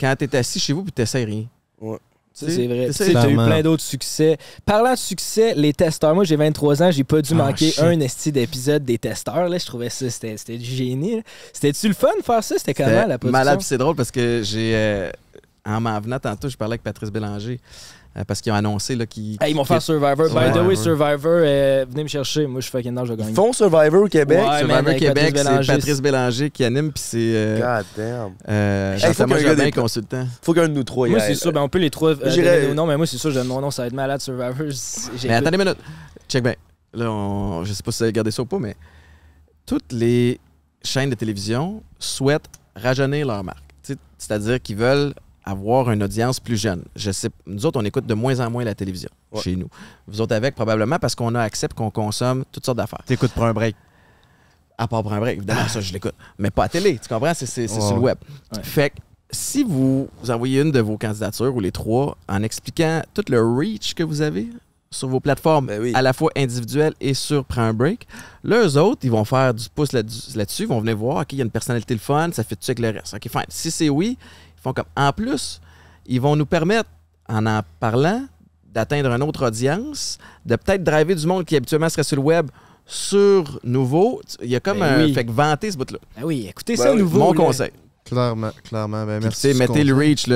quand tu es assis chez vous puis tu rien. Ouais. C'est vrai. Tu as eu plein d'autres succès. Parlant de succès, les testeurs, moi j'ai 23 ans, j'ai pas dû ah, manquer un esti d'épisode des testeurs. Là. Je trouvais ça, c'était du génie. C'était-tu le fun de faire ça? C'était comment la position? Malade, c'est drôle parce que j'ai. Euh, en m'en venant tantôt, je parlais avec Patrice Bélanger. Euh, parce qu'ils ont annoncé là, qu'ils. ils vont faire Survivor. By the way, Survivor, euh, venez me chercher. Moi, je suis fucking dans je gagner. Ils font Survivor au Québec. Survivor au Québec, c'est Patrice Bélanger qui anime. Puis c'est. Euh, God damn. Euh, hey, faut bien consultant. Faut qu'un de nous trois y Moi, c'est sûr. Ben, on peut les trois. Euh, non, mais moi, c'est sûr. Je... mon nom, ça va être malade, Survivor. Mais attendez une minute. Check back. Là, on... je sais pas si vous avez gardé ça ou pas, mais toutes les chaînes de télévision souhaitent rajeunir leur marque. C'est-à-dire qu'ils veulent avoir une audience plus jeune. Je sais, nous autres, on écoute de moins en moins la télévision chez nous. Vous autres avec, probablement, parce qu'on a qu'on consomme toutes sortes d'affaires. T'écoutes pour un break. À part pour un break, évidemment, ça, je l'écoute. Mais pas à télé, tu comprends? C'est sur le web. Fait que si vous envoyez une de vos candidatures ou les trois en expliquant tout le reach que vous avez sur vos plateformes, ben à la fois individuelles et sur Prends un break, les autres, ils vont faire du pouce là-dessus, ils vont venir voir, OK, il y a une personnalité le fun, ça fait tu avec le reste. OK, fine. Si c'est oui, comme, en plus, ils vont nous permettre, en en parlant, d'atteindre une autre audience, de peut-être driver du monde qui habituellement serait sur le web sur nouveau. Il y a comme ben un. Fait que vanter ce bout-là. Ben oui, écoutez ben ça, nouveau. Mon conseil. Clairement, clairement. merci. Tu mettez le reach,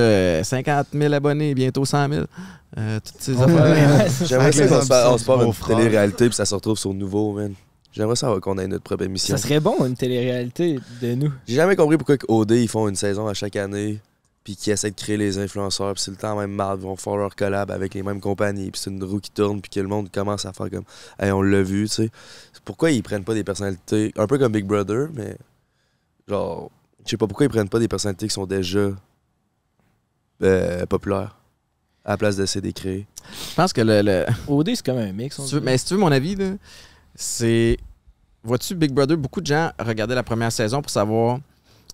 50 000 abonnés, bientôt 100 000. Euh, toutes ces affaires. J'aimerais ça qu'on se pas une télé-réalité puis ça se retrouve sur nouveau, man. J'aimerais savoir qu'on ait notre propre émission. Ça serait bon, une télé-réalité de nous. J'ai jamais compris pourquoi OD, ils font une saison à chaque année puis qui essaient de créer les influenceurs, puis c'est le temps même marre, ils vont faire leur collab avec les mêmes compagnies, puis c'est une roue qui tourne, puis que le monde commence à faire comme Hey, on l'a vu, tu sais. Pourquoi ils prennent pas des personnalités, un peu comme Big Brother, mais genre, je sais pas pourquoi ils prennent pas des personnalités qui sont déjà euh, populaires à la place d'essayer de créer. Je pense que le. le... OD, c'est comme un mix. mais si tu veux mon avis, c'est. Vois-tu, Big Brother, beaucoup de gens regardaient la première saison pour savoir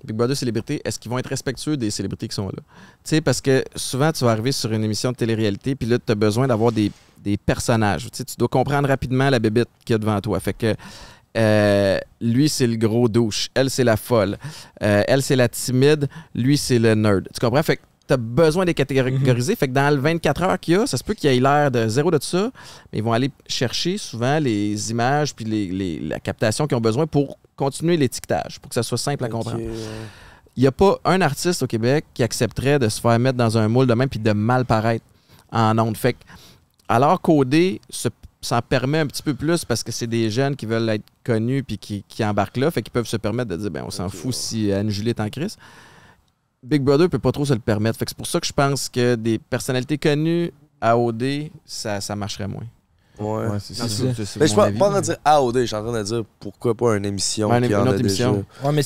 Big Brother célébrités, est-ce qu'ils vont être respectueux des célébrités qui sont là? Tu sais, parce que souvent, tu vas arriver sur une émission de télé-réalité, puis là, tu as besoin d'avoir des, personnages. Tu, dois comprendre rapidement la bébête qu'il y a devant toi. Fait que euh, lui, c'est le gros douche. Elle, c'est la folle. Euh, elle, c'est la timide. Lui, c'est le nerd. Tu comprends? Fait que tu as besoin de les catégoriser. Mhm. Fait que dans le 24 heures qu'il y a, ça se peut qu'il y ait l'air de zéro de tout ça, mais ils vont aller chercher souvent les images puis les, la captation qu'ils ont besoin pour continuer l'étiquetage pour que ça soit simple à comprendre. Il n'y a pas un artiste au Québec qui accepterait de se faire mettre dans un moule de même puis de mal paraître en ondes. Fait alors coder s'en permet un petit peu plus parce que c'est des jeunes qui veulent être connus puis qui, embarquent là, fait qu'ils peuvent se permettre de dire ben on s'en fout si euh, Anne-Julie est en crise. Big Brother peut pas trop se le permettre. Fait que c'est pour ça que je pense que des personnalités connues à OD, ça, ça marcherait moins. Oui, c'est ça. Mais je suis pas en train de dire AOD, ah, je suis en train de dire pourquoi pas une émission. une, autre émission. mais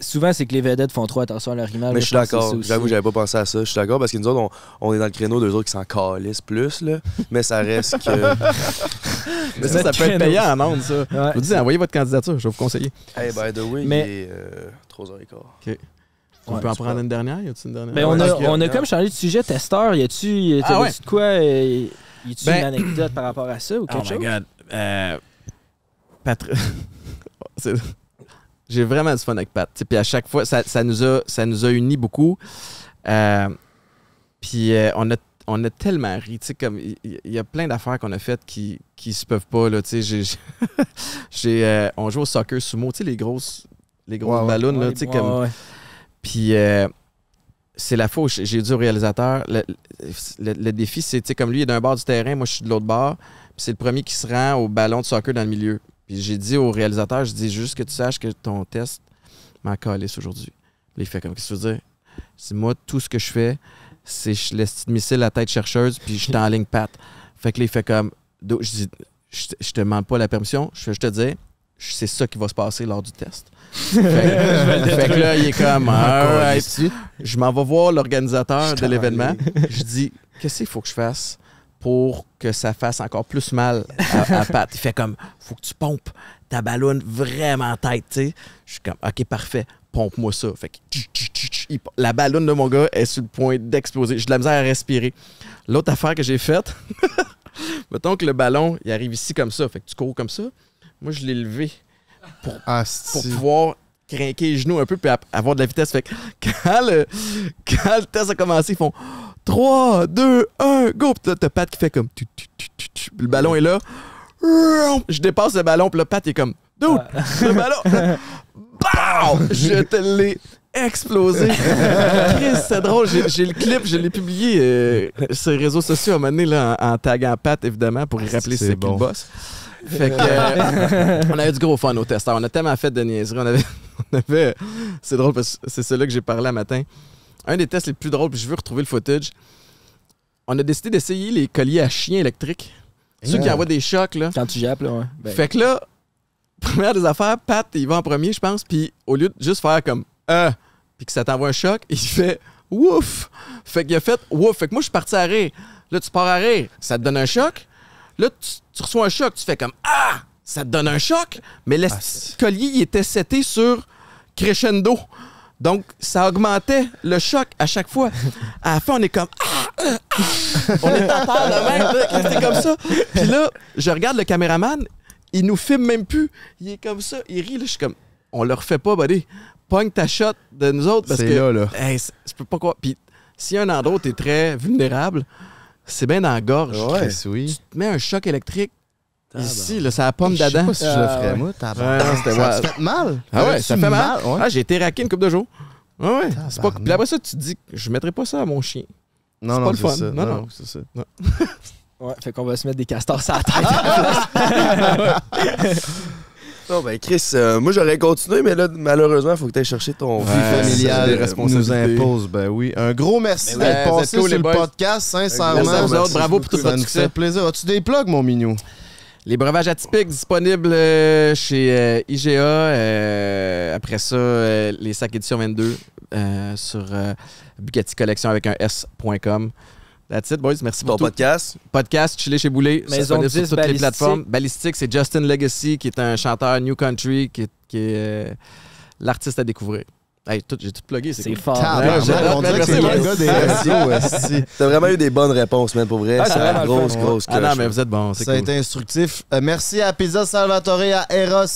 souvent, c'est que les vedettes font trop attention à leur image. Mais je suis d'accord. J'avoue, j'avais pas pensé à ça. Je suis d'accord parce que nous autres, on, est dans le créneau, deux autres qui s'en calissent plus, là. Mais ça reste que. mais ça, ça peut être payant en amende, ça. vous dis, envoyez votre candidature, je vais vous conseiller. Hey, by the way, mais... il est euh, 3h15. On peut en prendre une dernière? une dernière? mais ben, on, a, on a comme changé de sujet. Testeur, y a-tu ah de quoi? Y tu une ben- anecdote par rapport à ça ou quelque chose? Oh my God. Euh, j'ai vraiment du fun avec Pat. Puis à chaque fois, ça, nous, a, ça nous a unis beaucoup. Euh, puis euh, on, a, on a tellement ri. comme Il y, a plein d'affaires qu'on a faites qui ne se peuvent pas. Là, j'ai, on joue au soccer sumo, les grosses les grosses ballons. Puis c'est la fausse. J'ai dit au réalisateur, le, défi, c'est comme lui, il est d'un bord du terrain, moi je suis de l'autre bord. C'est le premier qui se rend au ballon de soccer dans le milieu. Puis j'ai dit au réalisateur, je dis juste que tu saches que ton test m'a calisse aujourd'hui. Il fait comme, qu'est-ce que tu veux dire? C'est moi, tout ce que je fais, c'est je laisse le missile à la tête chercheuse, puis je suis en ligne patte. Fait que là, il fait comme, je dis, je, te demande pas la permission, je te dis c'est ça qui va se passer lors du test. fait, que là, il est comme, ah, ah, je m'en vais voir l'organisateur de l'événement. Je dis, qu'est-ce qu'il faut que je fasse pour que ça fasse encore plus mal à, Pat? Il fait comme, faut que tu pompes ta ballonne vraiment tête, tu sais. Je suis comme, OK, parfait, pompe-moi ça. Fait que, la ballonne de mon gars est sur le point d'exploser. J'ai de la misère à respirer. L'autre affaire que j'ai faite, mettons que le ballon, il arrive ici comme ça. Fait que tu cours comme ça moi, je l'ai levé pour, ah, pour pouvoir craquer les genoux un peu puis avoir de la vitesse. Fait quand le, quand test a commencé, ils font 3, 2, 1, go! Puis t'as Pat qui fait comme. le ballon est là. Je dépasse le ballon, puis le Pat est comme. Le ballon! BAM! Je te l'ai explosé. C'est drôle. J'ai le clip, je l'ai publié euh, sur les réseaux sociaux à un là, en, tagant taguant Pat, évidemment, pour y ah, rappeler ses bon. boss. Fait que, euh, on avait du gros fun au test. On a tellement fait de niaiseries. On avait, euh, c'est drôle parce que c'est celui que j'ai parlé à matin. Un des tests les plus drôles, puis je veux retrouver le footage. On a décidé d'essayer les colliers à chiens électriques. Ceux qui envoient des chocs, là. Quand tu jappes, là, ben. Fait que là, première des affaires, Pat, il va en premier, je pense. Puis au lieu de juste faire comme euh, puis que ça t'envoie un choc, il fait ouf. Fait qu'il a fait ouf. Fait que moi, je suis parti à rire. Là, tu pars à rire, ça te donne un choc. Là, tu, reçois un choc, tu fais comme ah, ça te donne un choc. Mais le ah, collier, il était seté sur crescendo. Donc, ça augmentait le choc à chaque fois. À la fin, on est comme ah, euh! on est en terre de c'était comme ça. Puis là, je regarde le caméraman, il nous filme même plus. Il est comme ça, il rit. Là, je suis comme on le refait pas, buddy pogne ta shot de nous autres parce que. là, là. je peux pas quoi. Puis, si un endroit est très vulnérable, c'est bien dans la gorge. Ouais. Oui. Tu te mets un choc électrique. Ici, là, c'est la pomme d'Adam. Je sais pas si je le ferais, ah, moi. T'as ah, ça fait mal. Ah ouais, ça fait mal. Ah, j'ai été raqué une couple de jours. Ah, ouais ouais. Puis après ça, tu te dis, je mettrais pas ça à mon chien. Non, non, c'est ça. Non, non, c'est ça. Ouais, fait qu'on va se mettre des castors sur la tête. Non, oh, ben, Chris, euh, moi j'aurais continué, mais là, malheureusement, il faut que tu ailles chercher ton vie familiale. Euh, euh, nous impose, ben oui. Un gros merci pour ben d'être passé le podcast, sincèrement. bravo pour tout succès. Ça plaisir. As-tu des plugs, mon mignon? Les breuvages atypiques disponibles chez IGA. après ça, les sacs édition 22 sur Bugatti Collection avec un S.com. That's it, boys. Merci pour ton podcast. Podcast Chile chez Boulet. est sur toutes les plateformes. Ballistique, c'est Justin Legacy, qui est un chanteur New Country, qui est, euh, l'artiste à découvrir. j'ai tout plugué, c'est fort. c'est le T'as vraiment eu des bonnes réponses, mais pour vrai. c'est ah, grosse, grosse, question. Ah non, mais vous êtes bons. Ça a été instructif. Euh, merci à Pizza Salvatore, et à Eros,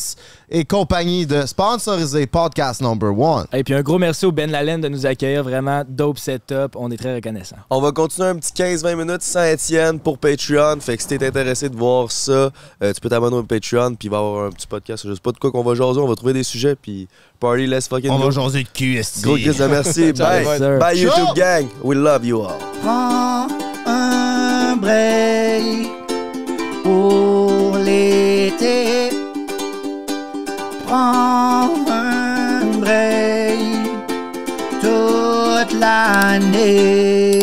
et compagnie de sponsoriser Podcast Number One. Et puis un gros merci au Ben Lalen de nous accueillir. Vraiment, dope setup. On est très reconnaissant. On va continuer un petit 15-20 minutes sans Étienne pour Patreon. Fait que si t'es intéressé de voir ça, euh, tu peux t'abonner au Patreon. Puis il va y avoir un petit podcast. Je sais pas de quoi qu'on va jaser. On va trouver des sujets. Puis party, let's fucking On va jaser de cul, Gros kiss merci. Bye. Bye, YouTube gang. We love you all. Prends un break pour l'été prendrai toute l'année.